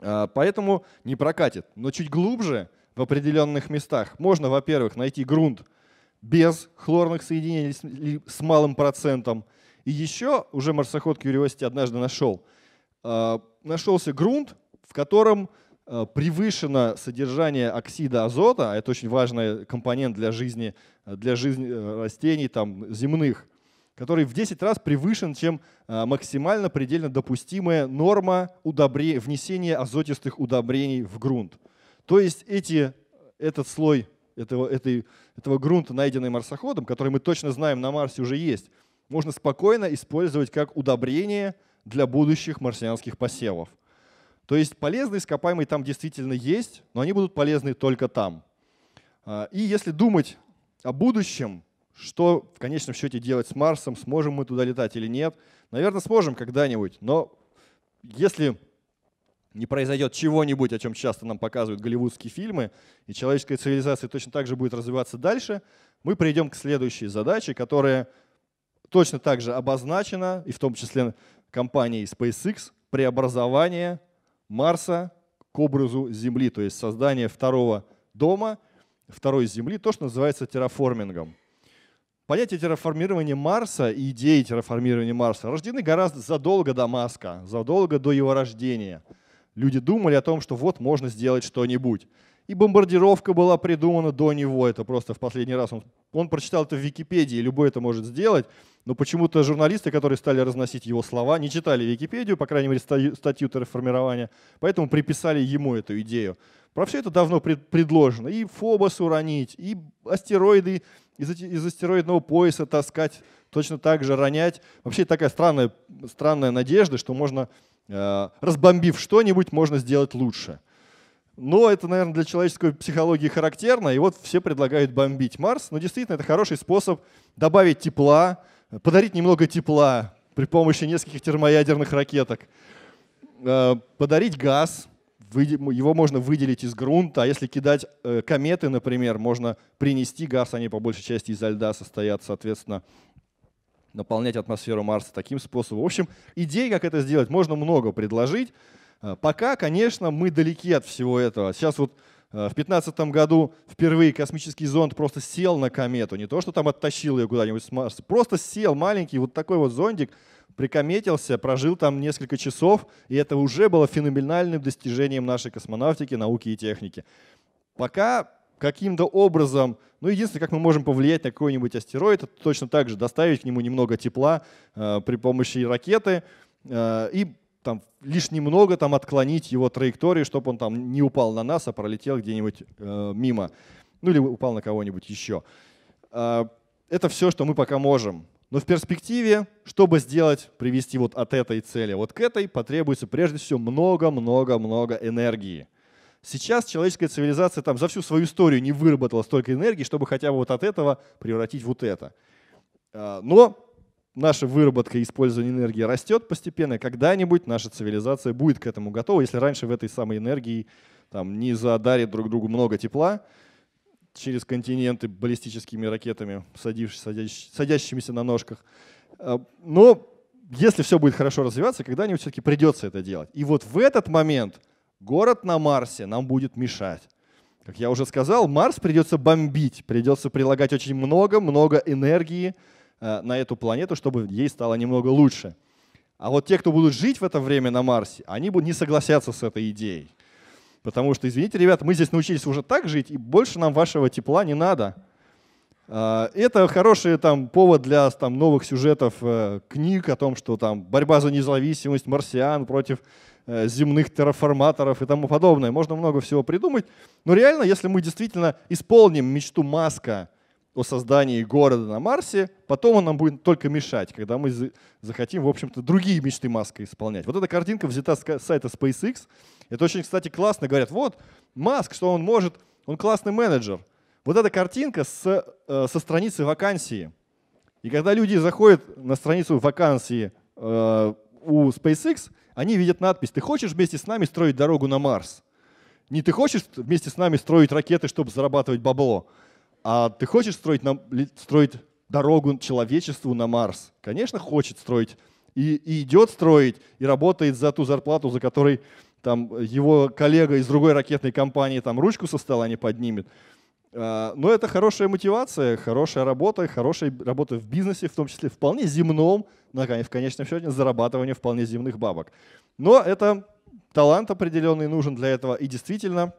Э, поэтому не прокатит. Но чуть глубже, в определенных местах, можно, во-первых, найти грунт без хлорных соединений с малым процентом. И еще уже марсоход Curiosity однажды нашел. Нашелся грунт, в котором Э, превышено содержание оксида азота, а это очень важный компонент для жизни, э, для жизни э, растений там, земных, который в 10 раз превышен, чем максимально предельно допустимая норма удобре... внесения азотистых удобрений в грунт. То есть эти, этот слой этого, этой, этого грунта, найденный марсоходом, который мы точно знаем на Марсе уже есть, можно спокойно использовать как удобрение для будущих марсианских посевов. То есть полезные ископаемые там действительно есть, но они будут полезны только там. А, и если думать о будущем, что в конечном счете делать с Марсом, сможем мы туда летать или нет, наверное, сможем когда-нибудь, но если не произойдет чего-нибудь, о чем часто нам показывают голливудские фильмы, и человеческая цивилизация точно так же будет развиваться дальше, мы придем к следующей задаче, которая точно так же обозначена, и в том числе компанией SpaceX, преобразование Марса к образу Земли, то есть создание второго дома, второй Земли, то, что называется терраформингом. Понятие терраформирования Марса и идеи терраформирования Марса рождены гораздо задолго до Маска, задолго до его рождения. Люди думали о том, что вот можно сделать что-нибудь и бомбардировка была придумана до него. Это просто в последний раз. Он, он прочитал это в Википедии, любой это может сделать. Но почему-то журналисты, которые стали разносить его слова, не читали Википедию, по крайней мере, статью, статью терраформирования, поэтому приписали ему эту идею. Про все это давно пред, предложено. И Фобос уронить, и астероиды из, из астероидного пояса таскать, точно так же ронять. Вообще такая странная, странная надежда, что можно, э, разбомбив что-нибудь, можно сделать лучше. Но это, наверное, для человеческой психологии характерно. И вот все предлагают бомбить Марс. Но действительно, это хороший способ добавить тепла, подарить немного тепла при помощи нескольких термоядерных ракеток, э, подарить газ, его можно выделить из грунта, а если кидать э, кометы, например, можно принести газ, они по большей части изо льда состоят, соответственно, наполнять атмосферу Марса таким способом. В общем, идей, как это сделать, можно много предложить. Э, пока, конечно, мы далеки от всего этого. Сейчас вот э, в 2015 году впервые космический зонд просто сел на комету. Не то, что там оттащил ее куда-нибудь с Марса. Просто сел маленький вот такой вот зондик, прикометился, прожил там несколько часов, и это уже было феноменальным достижением нашей космонавтики, науки и техники. Пока каким-то образом, ну единственное, как мы можем повлиять на какой-нибудь астероид, это точно так же доставить к нему немного тепла э, при помощи ракеты э, и там, лишь немного там, отклонить его траекторию, чтобы он там не упал на нас, а пролетел где-нибудь э, мимо. Ну или упал на кого-нибудь еще. Э, а, это все, что мы пока можем. Но в перспективе, чтобы сделать, привести вот от этой цели вот к этой, потребуется прежде всего много-много-много энергии. Сейчас человеческая цивилизация там за всю свою историю не выработала столько энергии, чтобы хотя бы вот от этого превратить вот это. А, но наша выработка и использование энергии растет постепенно, когда-нибудь наша цивилизация будет к этому готова, если раньше в этой самой энергии там, не задарит друг другу много тепла через континенты баллистическими ракетами, садившись, садящимися на ножках. Э, но если все будет хорошо развиваться, когда-нибудь все-таки придется это делать. И вот в этот момент город на Марсе нам будет мешать. Как я уже сказал, Марс придется бомбить, придется прилагать очень много-много энергии, Э, на эту планету, чтобы ей стало немного лучше. А вот те, кто будут жить в это время на Марсе, они будут не согласятся с этой идеей. Потому что, извините, ребята, мы здесь научились уже так жить, и больше нам вашего тепла не надо. Э, это хороший там, повод для там, новых сюжетов э, книг о том, что там борьба за независимость марсиан против земных терраформаторов и тому подобное. Можно много всего придумать. Но реально, если мы действительно исполним мечту Маска – о создании города на Марсе, потом он нам будет только мешать, когда мы захотим, в общем-то, другие мечты Маска исполнять. Вот эта картинка взята с сайта SpaceX. Это очень, кстати, классно. Говорят, вот Маск, что он может, он классный менеджер. Вот эта картинка с, э, со страницы вакансии. И когда люди заходят на страницу вакансии э, у SpaceX, они видят надпись «Ты хочешь вместе с нами строить дорогу на Марс?» Не «Ты хочешь вместе с нами строить ракеты, чтобы зарабатывать бабло?» А ты хочешь строить, на, строить дорогу человечеству на Марс? Конечно, хочет строить. И, и идет строить, и работает за ту зарплату, за которой там, его коллега из другой ракетной компании там, ручку со стола не поднимет. А, но это хорошая мотивация, хорошая работа, хорошая работа в бизнесе, в том числе вполне земном, ну, а в конечном счете зарабатывание вполне земных бабок. Но это талант определенный нужен для этого. И действительно,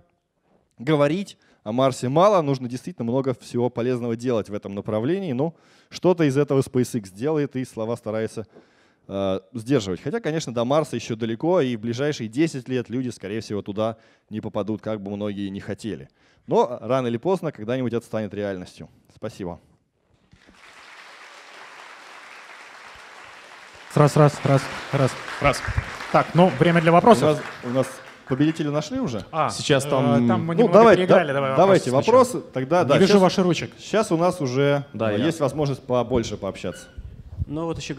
говорить о Марсе мало, нужно действительно много всего полезного делать в этом направлении. Ну, что-то из этого SpaceX делает и слова старается э, сдерживать. Хотя, конечно, до Марса еще далеко, и в ближайшие 10 лет люди, скорее всего, туда не попадут, как бы многие не хотели. Но рано или поздно когда-нибудь это станет реальностью. Спасибо. Раз, раз, раз, раз. Раз. Так, ну, время для вопросов. У нас, у нас Победителя нашли уже? А, сейчас э, там... Э, там мы ну, давайте, да, давай давайте вопросы. Сначала. Тогда, да, Не вижу сейчас, ручек. Сейчас у нас уже да, э, есть возможность побольше пообщаться. Ну вот еще...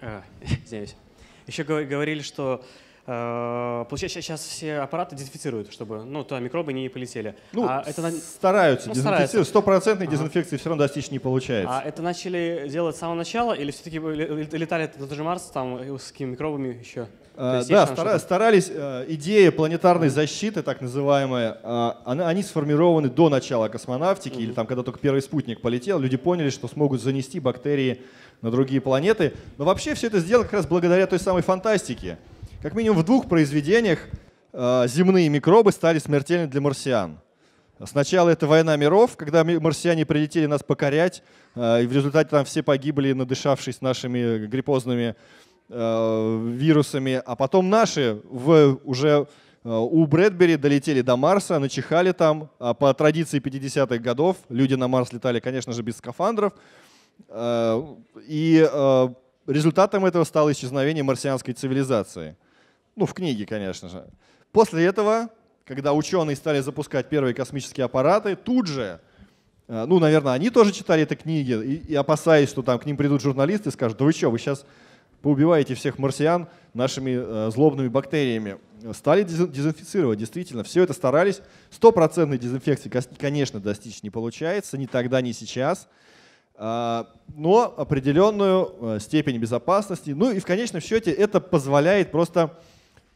Э, <laughs> еще говорили, что Получается, сейчас все аппараты дезинфицируют, чтобы ну, туда микробы не полетели. Ну, а это... стараются ну, дезинфицировать. Стопроцентной ага. дезинфекции все равно достичь не получается. А это начали делать с самого начала или все-таки летали на тот же Марс там с какими микробами еще? А, да, стара, старались. Э, Идея планетарной защиты, так называемая, она, они сформированы до начала космонавтики, mm-hmm. или там, когда только первый спутник полетел, люди поняли, что смогут занести бактерии на другие планеты. Но вообще все это сделано как раз благодаря той самой фантастике. Как минимум в двух произведениях э, земные микробы стали смертельны для марсиан. Сначала это «Война миров», когда марсиане прилетели нас покорять, э, и в результате там все погибли, надышавшись нашими гриппозными Э, вирусами, а потом наши в, уже э, у Брэдбери долетели до Марса, начихали там. А по традиции 50-х годов люди на Марс летали, конечно же, без скафандров. Э, и результатом этого стало исчезновение марсианской цивилизации. Ну, в книге, конечно же. После этого, когда ученые стали запускать первые космические аппараты, тут же, ну, наверное, они тоже читали эти книги и, и опасаясь, что там к ним придут журналисты и скажут, да вы что, вы сейчас поубиваете всех марсиан нашими э, злобными бактериями. Стали дезинфицировать, действительно, все это старались. Стопроцентной дезинфекции, конечно, достичь не получается, ни тогда, ни сейчас. А, но определенную э, степень безопасности. Ну и в конечном счете это позволяет просто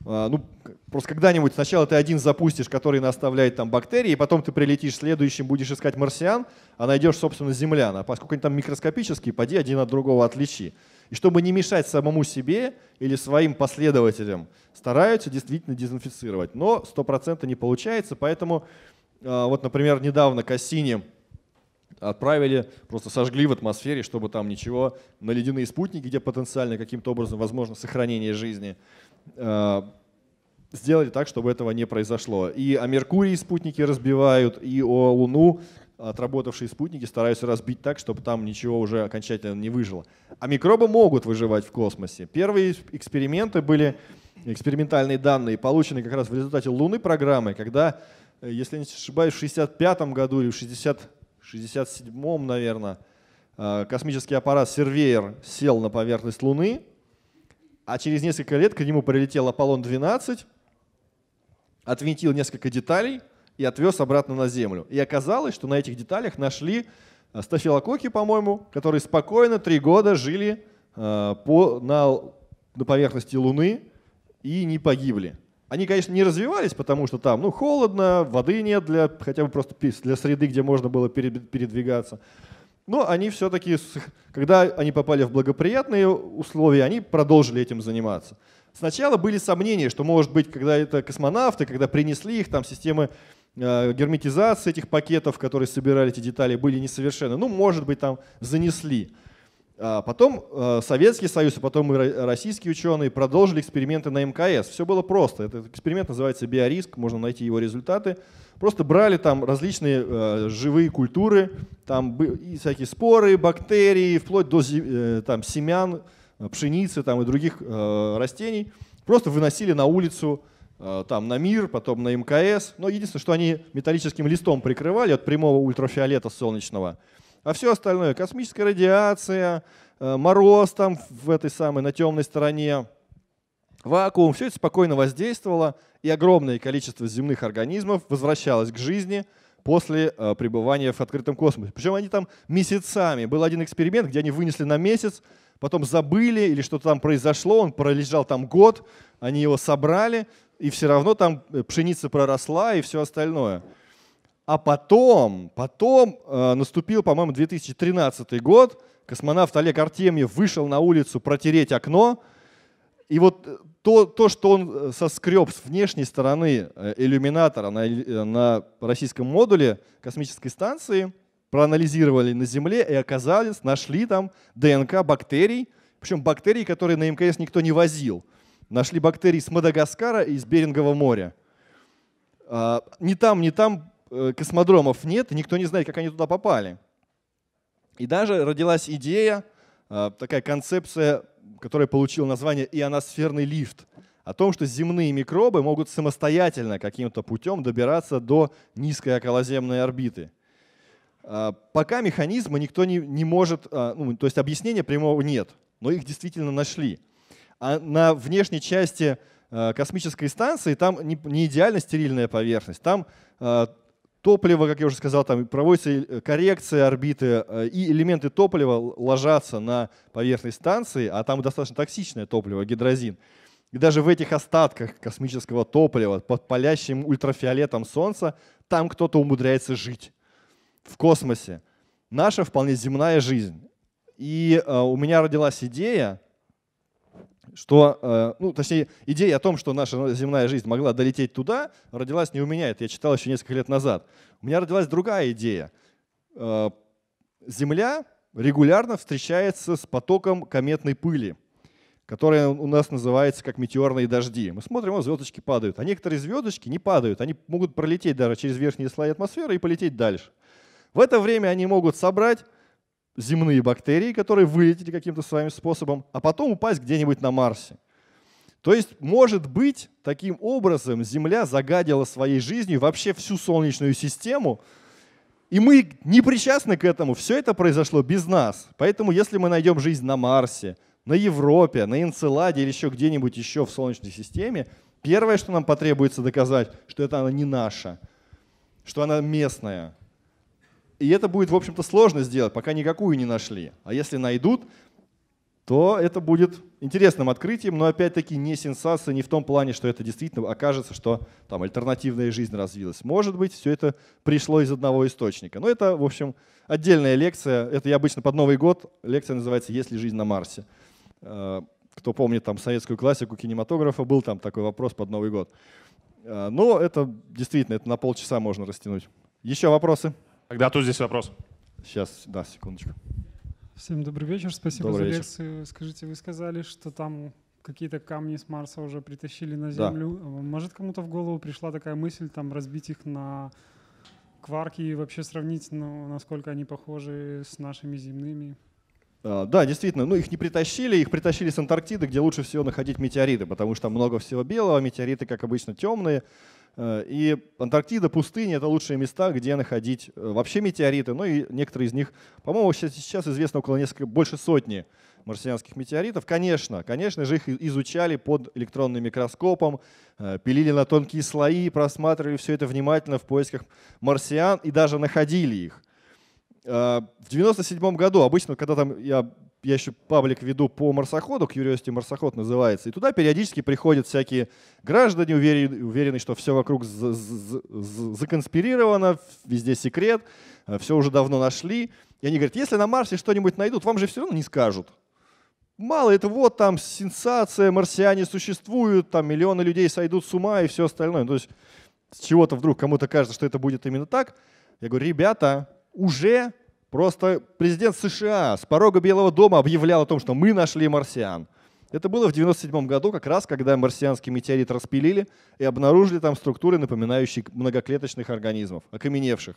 э, ну, просто когда-нибудь сначала ты один запустишь, который наставляет там бактерии, и потом ты прилетишь следующим, будешь искать марсиан, а найдешь, собственно, землян. А поскольку они там микроскопические, поди один от другого отличи. И чтобы не мешать самому себе или своим последователям, стараются действительно дезинфицировать. Но 100% не получается, поэтому а, вот, например, недавно Кассини отправили, просто сожгли в атмосфере, чтобы там ничего, на ледяные спутники, где потенциально каким-то образом возможно сохранение жизни, а, сделали так, чтобы этого не произошло. И о Меркурии спутники разбивают, и о Луну отработавшие спутники стараются разбить так, чтобы там ничего уже окончательно не выжило. А микробы могут выживать в космосе. Первые эксперименты были, экспериментальные данные, получены как раз в результате Луны программы, когда, э, если не ошибаюсь, в 65 году или в 60, 67 наверное, космический аппарат «Сервеер» сел на поверхность Луны, а через несколько лет к нему прилетел Аполлон-12, отвинтил несколько деталей – и отвез обратно на землю. И оказалось, что на этих деталях нашли э, стафилококки, по-моему, которые спокойно три года жили э, по, на, на поверхности Луны и не погибли. Они, конечно, не развивались, потому что там ну, холодно, воды нет для хотя бы просто для среды, где можно было передвигаться. Но они все-таки, когда они попали в благоприятные условия, они продолжили этим заниматься. Сначала были сомнения, что, может быть, когда это космонавты, когда принесли их, там системы Э, герметизация этих пакетов, которые собирали эти детали, были несовершенны. Ну, может быть, там занесли. А потом э, Советский Союз, а потом и российские ученые продолжили эксперименты на МКС. Все было просто. Этот эксперимент называется биориск, можно найти его результаты. Просто брали там различные э, живые культуры, там и всякие споры, бактерии, вплоть до там, семян, пшеницы там, и других растений. Просто выносили на улицу Э, там на мир, потом на МКС. Но единственное, что они металлическим листом прикрывали от прямого ультрафиолета солнечного. А все остальное, космическая радиация, э, мороз там в этой самой, на темной стороне, вакуум, все это спокойно воздействовало, и огромное количество земных организмов возвращалось к жизни после э, пребывания в открытом космосе. Причем они там месяцами. Был один эксперимент, где они вынесли на месяц, потом забыли или что-то там произошло, он пролежал там год, они его собрали, и все равно там э, пшеница проросла и все остальное. А потом, потом э, наступил, по-моему, 2013 год, космонавт Олег Артемьев вышел на улицу протереть окно, и вот э, то, то что он э, соскреб с внешней стороны иллюминатора на, на российском модуле космической станции, проанализировали на Земле и оказались, нашли там ДНК бактерий, причем бактерий, которые на МКС никто не возил. Нашли бактерии с Мадагаскара и из Берингового моря. А, ни там, ни там э, космодромов нет, никто не знает, как они туда попали. И даже родилась идея, а, такая концепция, которая получила название ионосферный лифт, о том, что земные микробы могут самостоятельно каким-то путем добираться до низкой околоземной орбиты. А, пока механизма никто не, не может, ну, то есть объяснения прямого нет, но их действительно нашли а на внешней части э, космической станции там не идеально стерильная поверхность. Там э, топливо, как я уже сказал, там проводится э, коррекция орбиты, и элементы топлива ложатся на поверхность станции, а там достаточно токсичное топливо, гидрозин. И даже в этих остатках космического топлива под палящим ультрафиолетом Солнца там кто-то умудряется жить в космосе. Наша вполне земная жизнь. И э, у меня родилась идея что, э, ну, точнее, идея о том, что наша земная жизнь могла долететь туда, родилась не у меня, это я читал еще несколько лет назад. У меня родилась другая идея. Э, Земля регулярно встречается с потоком кометной пыли, которая у нас называется как метеорные дожди. Мы смотрим, вот звездочки падают, а некоторые звездочки не падают, они могут пролететь даже через верхние слои атмосферы и полететь дальше. В это время они могут собрать земные бактерии, которые вылетели каким-то своим способом, а потом упасть где-нибудь на Марсе. То есть, может быть, таким образом Земля загадила своей жизнью вообще всю Солнечную систему, и мы не причастны к этому. Все это произошло без нас. Поэтому, если мы найдем жизнь на Марсе, на Европе, на Инцеладе или еще где-нибудь еще в Солнечной системе, первое, что нам потребуется доказать, что это она не наша, что она местная, и это будет, в общем-то, сложно сделать, пока никакую не нашли. А если найдут, то это будет интересным открытием, но опять-таки не сенсация, не в том плане, что это действительно окажется, что там альтернативная жизнь развилась. Может быть, все это пришло из одного источника. Но это, в общем, отдельная лекция. Это я обычно под Новый год. Лекция называется «Есть ли жизнь на Марсе?». Э, кто помнит там советскую классику кинематографа, был там такой вопрос под Новый год. Э, но это действительно, это на полчаса можно растянуть. Еще вопросы? Тогда тут здесь вопрос. Сейчас, да, секундочку. Всем добрый вечер, спасибо добрый за вечер. лекцию. Скажите, вы сказали, что там какие-то камни с Марса уже притащили на Землю. Да. Может, кому-то в голову пришла такая мысль там разбить их на кварки и вообще сравнить, ну, насколько они похожи с нашими земными? А, да, действительно, ну их не притащили, их притащили с Антарктиды, где лучше всего находить метеориты, потому что там много всего белого, метеориты, как обычно, темные, Э, и Антарктида, пустыни — это лучшие места, где находить э, вообще метеориты. Ну и некоторые из них, по-моему, сейчас известно около несколько, больше сотни марсианских метеоритов. Конечно, конечно же, их изучали под электронным микроскопом, э, пилили на тонкие слои, просматривали все это внимательно в поисках марсиан и даже находили их. В 1997 году, обычно, когда там я я еще паблик веду по марсоходу, к Curiosity марсоход называется, и туда периодически приходят всякие граждане, уверенные, уверенные, что все вокруг за, за, за, законспирировано, везде секрет, э, все уже давно нашли. И они говорят, если на Марсе что-нибудь найдут, вам же все равно не скажут. Мало это вот там сенсация, марсиане существуют, там миллионы людей сойдут с ума и все остальное. То есть с чего-то вдруг кому-то кажется, что это будет именно так. Я говорю, ребята, уже Просто президент США с порога Белого дома объявлял о том, что мы нашли марсиан. Это было в 1997 году, как раз когда марсианский метеорит распилили и обнаружили там структуры, напоминающие многоклеточных организмов, окаменевших.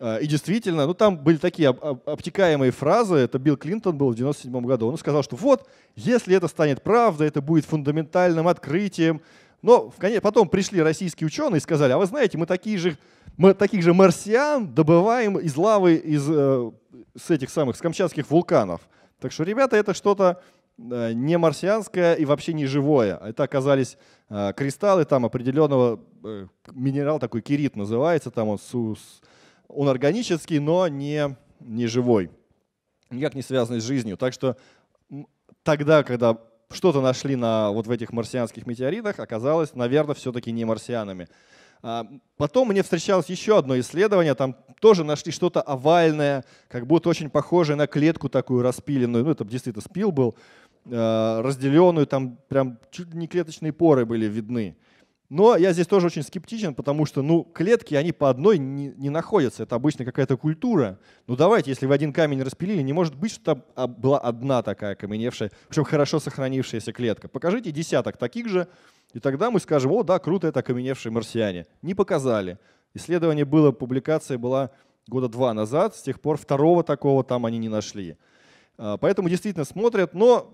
А, и действительно, ну там были такие обтекаемые фразы, это Билл Клинтон был в 97 году, он сказал, что вот, если это станет правдой, это будет фундаментальным открытием. Но в конец, потом пришли российские ученые и сказали, а вы знаете, мы такие же мы таких же марсиан добываем из лавы из, э, с этих самых, с камчатских вулканов. Так что, ребята, это что-то э, не марсианское и вообще не живое. Это оказались э, кристаллы там определенного, э, минерал такой кирит называется, там он, сус, он органический, но не, не живой, никак не связанный с жизнью. Так что тогда, когда что-то нашли на, вот в этих марсианских метеоритах, оказалось, наверное, все-таки не марсианами. А, потом мне встречалось еще одно исследование, там тоже нашли что-то овальное, как будто очень похожее на клетку такую распиленную, ну это действительно спил был, а, разделенную, там прям чуть ли не клеточные поры были видны. Но я здесь тоже очень скептичен, потому что ну, клетки, они по одной не, не находятся. Это обычно какая-то культура. Ну давайте, если вы один камень распилили, не может быть, что там а, была одна такая каменевшая, причем хорошо сохранившаяся клетка. Покажите десяток таких же, и тогда мы скажем, о, да, круто, это окаменевшие марсиане. Не показали. Исследование было, публикация была года два назад, с тех пор второго такого там они не нашли. А, поэтому действительно смотрят, но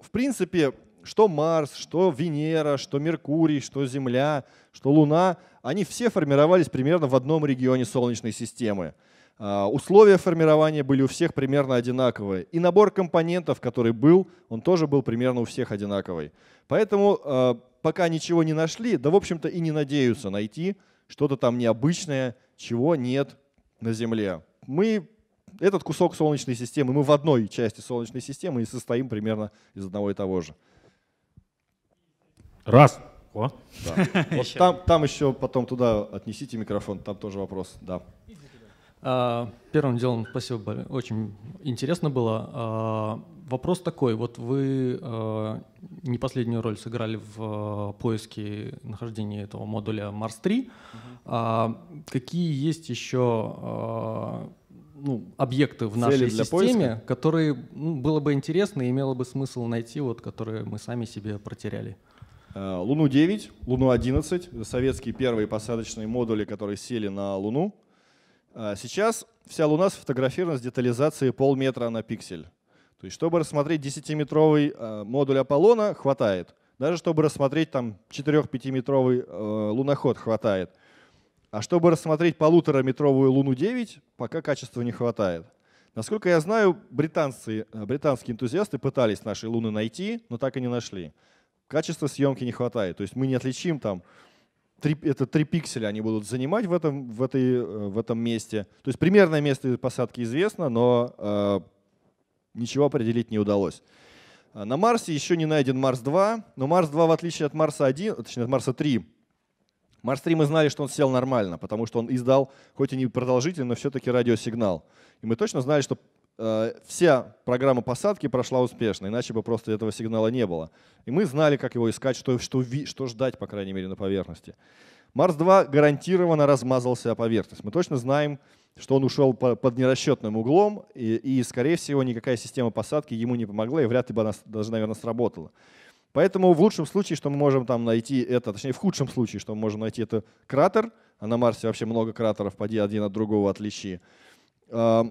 в принципе, что Марс, что Венера, что Меркурий, что Земля, что Луна, они все формировались примерно в одном регионе Солнечной системы. А, условия формирования были у всех примерно одинаковые. И набор компонентов, который был, он тоже был примерно у всех одинаковый. Поэтому а, пока ничего не нашли, да, в общем-то, и не надеются найти что-то там необычное, чего нет на Земле. Мы этот кусок Солнечной системы, мы в одной части Солнечной системы и состоим примерно из одного и того же. Раз. О. Да. <laughs> Вот Там, там еще потом туда отнесите микрофон, там тоже вопрос. Да. А, первым делом спасибо, очень интересно было. А, Вопрос такой. Вот вы э, не последнюю роль сыграли в э, поиске нахождения этого модуля Mars 3. Угу. А, какие есть еще э, ну, объекты в Цели нашей системе, поиска? которые ну, было бы интересно и имело бы смысл найти, вот, которые мы сами себе протеряли? Луну-9, э, Луну-11, советские первые посадочные модули, которые сели на Луну. Э, сейчас вся Луна сфотографирована с детализацией полметра на пиксель. То есть, чтобы рассмотреть 10-метровый э, модуль Аполлона, хватает. Даже чтобы рассмотреть там 4-5-метровый э, луноход, хватает. А чтобы рассмотреть полутораметровую Луну-9, пока качества не хватает. Насколько я знаю, британцы, э, британские энтузиасты пытались наши Луны найти, но так и не нашли. Качества съемки не хватает. То есть мы не отличим там, 3, это 3 пикселя они будут занимать в этом, в, этой, э, в этом месте. То есть примерное место посадки известно, но э, ничего определить не удалось. А, на Марсе еще не найден Марс-2, но Марс-2, в отличие от Марса-1, точнее от Марса-3, Марс-3 мы знали, что он сел нормально, потому что он издал, хоть и не продолжительный, но все-таки радиосигнал. И мы точно знали, что э, вся программа посадки прошла успешно, иначе бы просто этого сигнала не было. И мы знали, как его искать, что, что, что ждать, по крайней мере, на поверхности. Марс-2 гарантированно размазался о поверхность. Мы точно знаем, что он ушел под нерасчетным углом, и, и, скорее всего, никакая система посадки ему не помогла, и вряд ли бы она даже, наверное, сработала. Поэтому в лучшем случае, что мы можем там найти это, точнее, в худшем случае, что мы можем найти это кратер, а на Марсе вообще много кратеров, поди один от другого отличи. А,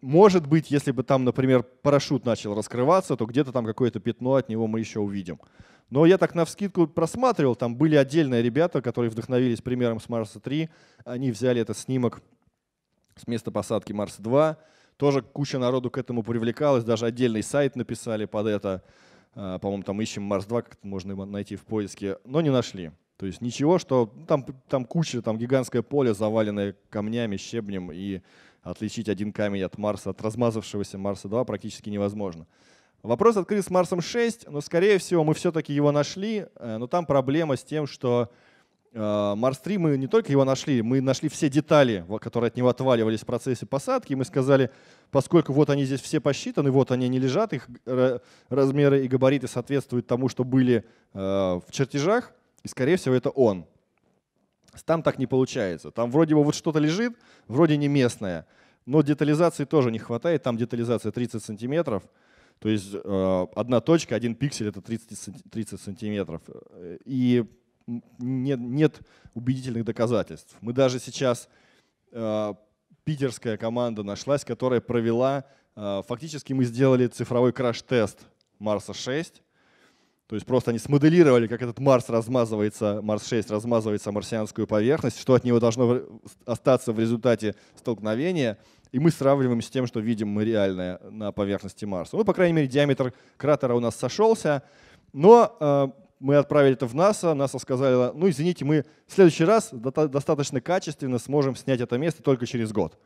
может быть, если бы там, например, парашют начал раскрываться, то где-то там какое-то пятно от него мы еще увидим. Но я так навскидку просматривал, там были отдельные ребята, которые вдохновились примером с Марса 3, они взяли этот снимок с места посадки Марс-2. Тоже куча народу к этому привлекалась, даже отдельный сайт написали под это. А, по-моему, там ищем Марс-2, как это можно найти в поиске, но не нашли. То есть ничего, что там, там куча, там гигантское поле, заваленное камнями, щебнем, и отличить один камень от Марса, от размазавшегося Марса-2 практически невозможно. Вопрос открыт с Марсом-6, но, скорее всего, мы все-таки его нашли, э, но там проблема с тем, что Марс 3 мы не только его нашли, мы нашли все детали, которые от него отваливались в процессе посадки. И мы сказали, поскольку вот они здесь все посчитаны, вот они не лежат, их размеры и габариты соответствуют тому, что были а, в чертежах, и, скорее всего, это он. Там так не получается. Там вроде бы вот что-то лежит, вроде не местное, но детализации тоже не хватает. Там детализация 30 сантиметров, то есть а, одна точка, один пиксель — это 30, сантиметров. И нет, нет убедительных доказательств. Мы даже сейчас, э, питерская команда нашлась, которая провела, э, фактически мы сделали цифровой краш-тест Марса-6, то есть просто они смоделировали, как этот Марс размазывается, Марс-6 размазывается марсианскую поверхность, что от него должно остаться в результате столкновения, и мы сравниваем с тем, что видим мы реальное на поверхности Марса. Ну, по крайней мере, диаметр кратера у нас сошелся, но э, мы отправили это в НАСА, НАСА сказали: ну извините, мы в следующий раз достаточно качественно сможем снять это место только через год.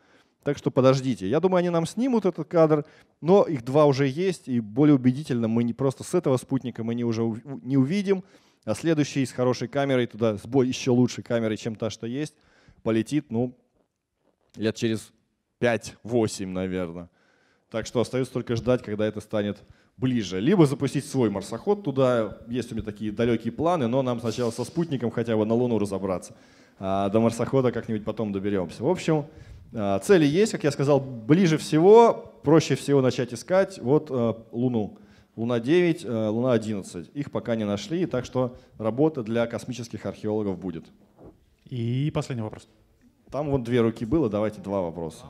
Так что подождите. Я думаю, они нам снимут этот кадр, но их два уже есть, и более убедительно мы не просто с этого спутника мы не уже не увидим, а следующий с хорошей камерой туда, с еще лучшей камерой, чем та, что есть, полетит, ну, лет через 5-8, наверное. Так что остается только ждать, когда это станет ближе. Либо запустить свой марсоход туда. Есть у меня такие далекие планы, но нам сначала со спутником хотя бы на Луну разобраться. А до марсохода как-нибудь потом доберемся. В общем, а, цели есть, как я сказал, ближе всего, проще всего начать искать вот э, Луну. Луна 9, э, Луна 11. Их пока не нашли, так что работа для космических археологов будет. И последний вопрос. Там вот две руки было, давайте два вопроса.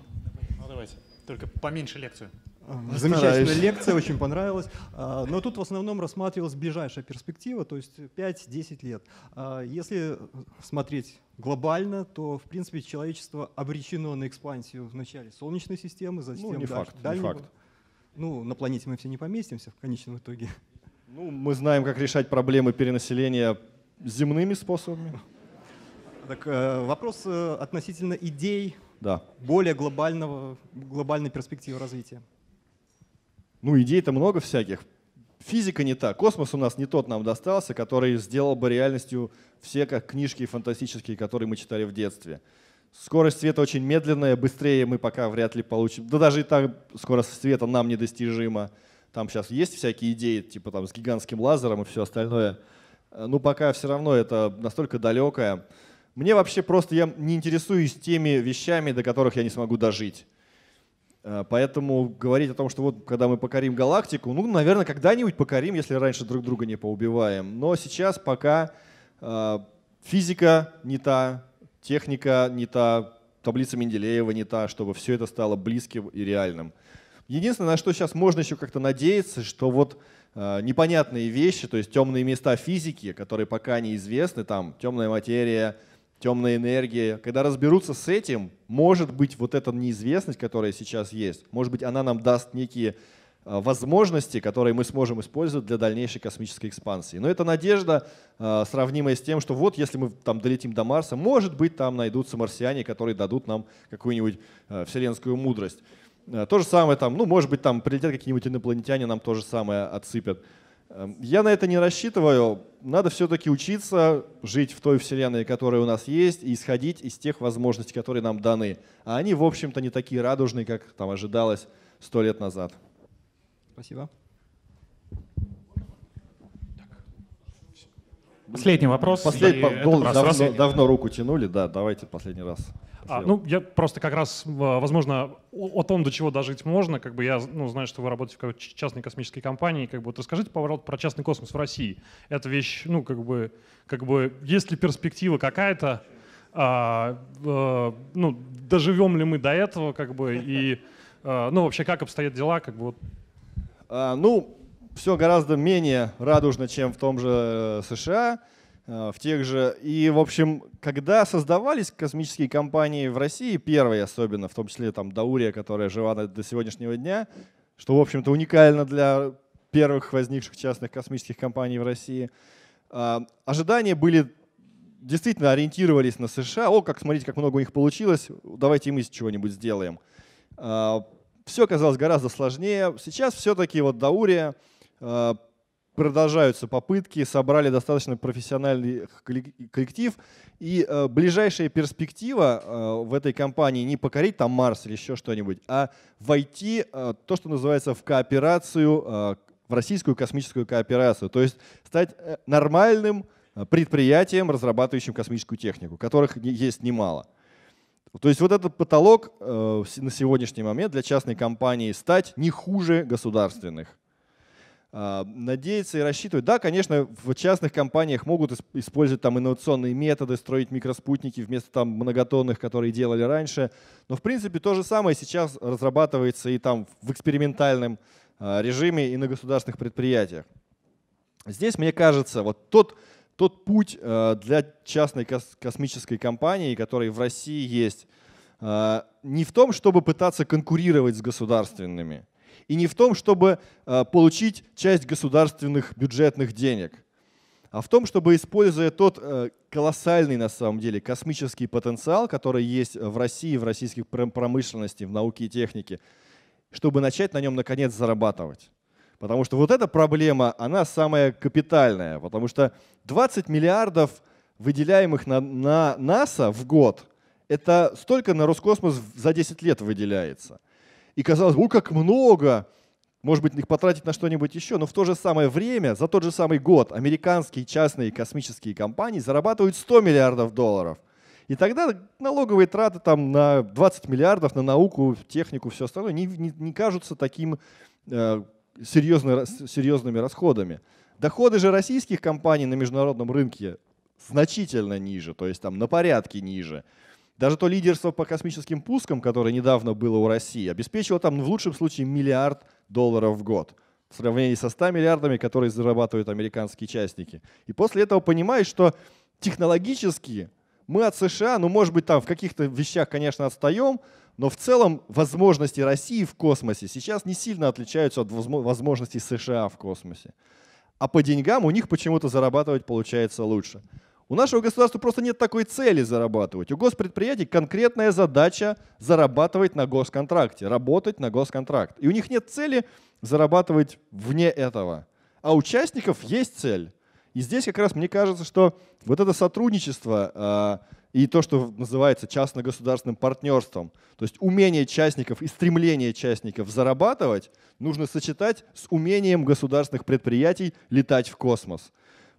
Ну давайте, только поменьше лекцию. Э, замечательная лекция, очень понравилась. Э, но тут в основном рассматривалась ближайшая перспектива, то есть 5-10 лет. Э, если смотреть глобально, то, в принципе, человечество обречено на экспансию в начале Солнечной системы, затем ну, не дальше, факт, дальнего. Не факт. Ну, на планете мы все не поместимся в конечном итоге. Ну, мы знаем, как решать проблемы перенаселения земными способами. Так, вопрос относительно идей да. более глобального, глобальной перспективы развития ну, идей-то много всяких. Физика не та, космос у нас не тот нам достался, который сделал бы реальностью все как книжки фантастические, которые мы читали в детстве. Скорость света очень медленная, быстрее мы пока вряд ли получим. Да даже и так скорость света нам недостижима. Там сейчас есть всякие идеи, типа там с гигантским лазером и все остальное. Но ну, пока все равно это настолько далекое. Мне вообще просто, я не интересуюсь теми вещами, до которых я не смогу дожить. Э, поэтому говорить о том, что вот когда мы покорим галактику, ну, наверное, когда-нибудь покорим, если раньше друг друга не поубиваем. Но сейчас пока э, физика не та, техника не та, таблица Менделеева не та, чтобы все это стало близким и реальным. Единственное, на что сейчас можно еще как-то надеяться, что вот э, непонятные вещи, то есть темные места физики, которые пока неизвестны, там темная материя, темная энергия. Когда разберутся с этим, может быть, вот эта неизвестность, которая сейчас есть, может быть, она нам даст некие э, возможности, которые мы сможем использовать для дальнейшей космической экспансии. Но это надежда, э, сравнимая с тем, что вот если мы там долетим до Марса, может быть, там найдутся марсиане, которые дадут нам какую-нибудь э, вселенскую мудрость. То же самое там, ну, может быть, там прилетят какие-нибудь инопланетяне, нам то же самое отсыпят. Эм, я на это не рассчитываю. Надо все-таки учиться жить в той вселенной, которая у нас есть, и исходить из тех возможностей, которые нам даны. А они, в общем-то, не такие радужные, как там ожидалось сто лет назад. Спасибо. Последний вопрос. Последний, дол, дав, давно, давно руку тянули, да, давайте последний раз. А, ну, я просто как раз, э, возможно, о, том, до чего дожить можно, как бы я ну, знаю, что вы работаете в какой-то частной космической компании, как бы вот расскажите, поворот про частный космос в России. Это вещь, ну, как бы, как бы есть ли перспектива какая-то, а, а, ну, доживем ли мы до этого, как бы, и, а, ну, вообще, как обстоят дела, как бы, вот. А, ну, все гораздо менее радужно, чем в том же э, США, э, в тех же. И, в общем, когда создавались космические компании в России, первые особенно, в том числе там Даурия, которая жива до сегодняшнего дня, что, в общем-то, уникально для первых возникших частных космических компаний в России, э, ожидания были действительно ориентировались на США. О, как смотрите, как много у них получилось, давайте и мы чего-нибудь сделаем. Все казалось гораздо сложнее. Сейчас все-таки вот Даурия — Э, продолжаются попытки, собрали достаточно профессиональный коллектив. И э, ближайшая перспектива э, в этой компании не покорить там Марс или еще что-нибудь, а войти э, то, что называется, в кооперацию, э, в российскую космическую кооперацию. То есть стать э, нормальным э, предприятием, разрабатывающим космическую технику, которых есть немало. То есть вот этот потолок э, на сегодняшний момент для частной компании стать не хуже государственных. А, надеяться и рассчитывать. Да, конечно, в частных компаниях могут использовать там инновационные методы, строить микроспутники вместо там многотонных, которые делали раньше. Но, в принципе, то же самое сейчас разрабатывается и там в экспериментальном а, режиме, и на государственных предприятиях. Здесь, мне кажется, вот тот, тот путь а, для частной космической компании, который в России есть, не в том, чтобы пытаться конкурировать с государственными – и не в том, чтобы э, получить часть государственных бюджетных денег, а в том, чтобы, используя тот э, колоссальный, на самом деле, космический потенциал, который есть в России, в российских промышленности, в науке и технике, чтобы начать на нем, наконец, зарабатывать. Потому что вот эта проблема, она самая капитальная, потому что 20 миллиардов, выделяемых на, на НАСА в год, это столько на Роскосмос за 10 лет выделяется – и казалось бы, как много, может быть, их потратить на что-нибудь еще, но в то же самое время, за тот же самый год, американские частные космические компании зарабатывают 100 миллиардов долларов. И тогда налоговые траты там на 20 миллиардов на науку, технику, все остальное не, не, не кажутся таким э, серьезно, серьезными расходами. Доходы же российских компаний на международном рынке значительно ниже, то есть там на порядке ниже. Даже то лидерство по космическим пускам, которое недавно было у России, обеспечило там ну, в лучшем случае миллиард долларов в год в сравнении со 100 миллиардами, которые зарабатывают американские частники. И после этого понимаешь, что технологически мы от США, ну, может быть, там в каких-то вещах, конечно, отстаем, но в целом возможности России в космосе сейчас не сильно отличаются от возможностей США в космосе. А по деньгам у них почему-то зарабатывать получается лучше. У нашего государства просто нет такой цели зарабатывать. У госпредприятий конкретная задача зарабатывать на госконтракте, работать на госконтракт. И у них нет цели зарабатывать вне этого. А у участников есть цель. И здесь как раз мне кажется, что вот это сотрудничество э, и то, что называется частно-государственным партнерством, то есть умение частников и стремление частников зарабатывать, нужно сочетать с умением государственных предприятий летать в космос.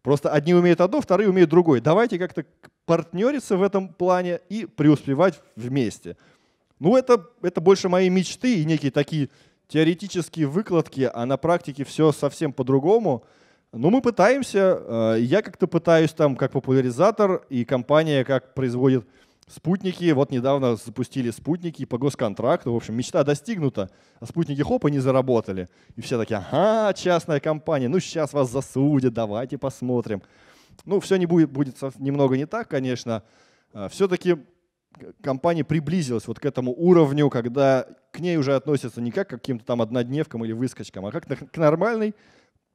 Просто одни умеют одно, вторые умеют другое. Давайте как-то партнериться в этом плане и преуспевать вместе. Ну, это, это больше мои мечты и некие такие теоретические выкладки, а на практике все совсем по-другому. Но мы пытаемся, э, я как-то пытаюсь там как популяризатор, и компания как производит Спутники, вот недавно запустили спутники по госконтракту, в общем, мечта достигнута, а спутники хоп и не заработали. И все такие, ага, частная компания, ну сейчас вас засудят, давайте посмотрим. Ну, все не будет, будет немного не так, конечно. А, Все-таки компания приблизилась вот к этому уровню, когда к ней уже относятся не как к каким-то там однодневкам или выскочкам, а как к нормальной,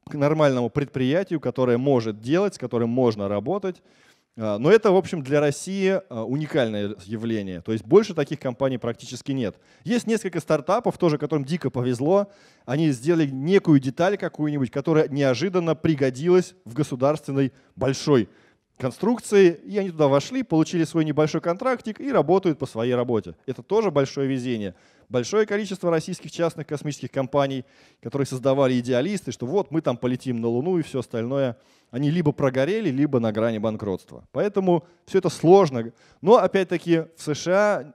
к нормальному предприятию, которое может делать, с которым можно работать, а, но это, в общем, для России а, уникальное явление. То есть больше таких компаний практически нет. Есть несколько стартапов, тоже которым дико повезло. Они сделали некую деталь какую-нибудь, которая неожиданно пригодилась в государственной большой конструкции, и они туда вошли, получили свой небольшой контрактик и работают по своей работе. Это тоже большое везение. Большое количество российских частных космических компаний, которые создавали идеалисты, что вот мы там полетим на Луну и все остальное – они либо прогорели, либо на грани банкротства. Поэтому все это сложно. Но опять-таки в США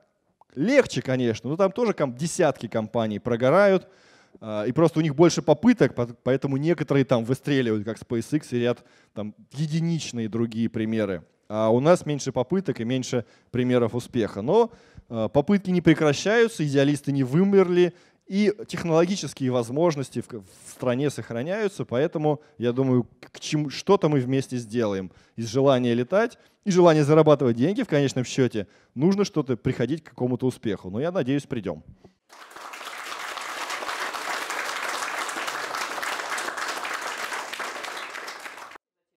легче, конечно, но там тоже десятки компаний прогорают, а, и просто у них больше попыток, поэтому некоторые там выстреливают, как SpaceX, и ряд там единичные другие примеры. А у нас меньше попыток и меньше примеров успеха. Но а, попытки не прекращаются, идеалисты не вымерли, и технологические возможности в, в стране сохраняются, поэтому я думаю, к чему, что-то мы вместе сделаем. Из желания летать и желания зарабатывать деньги в конечном счете нужно что-то приходить к какому-то успеху. Но я надеюсь, придем.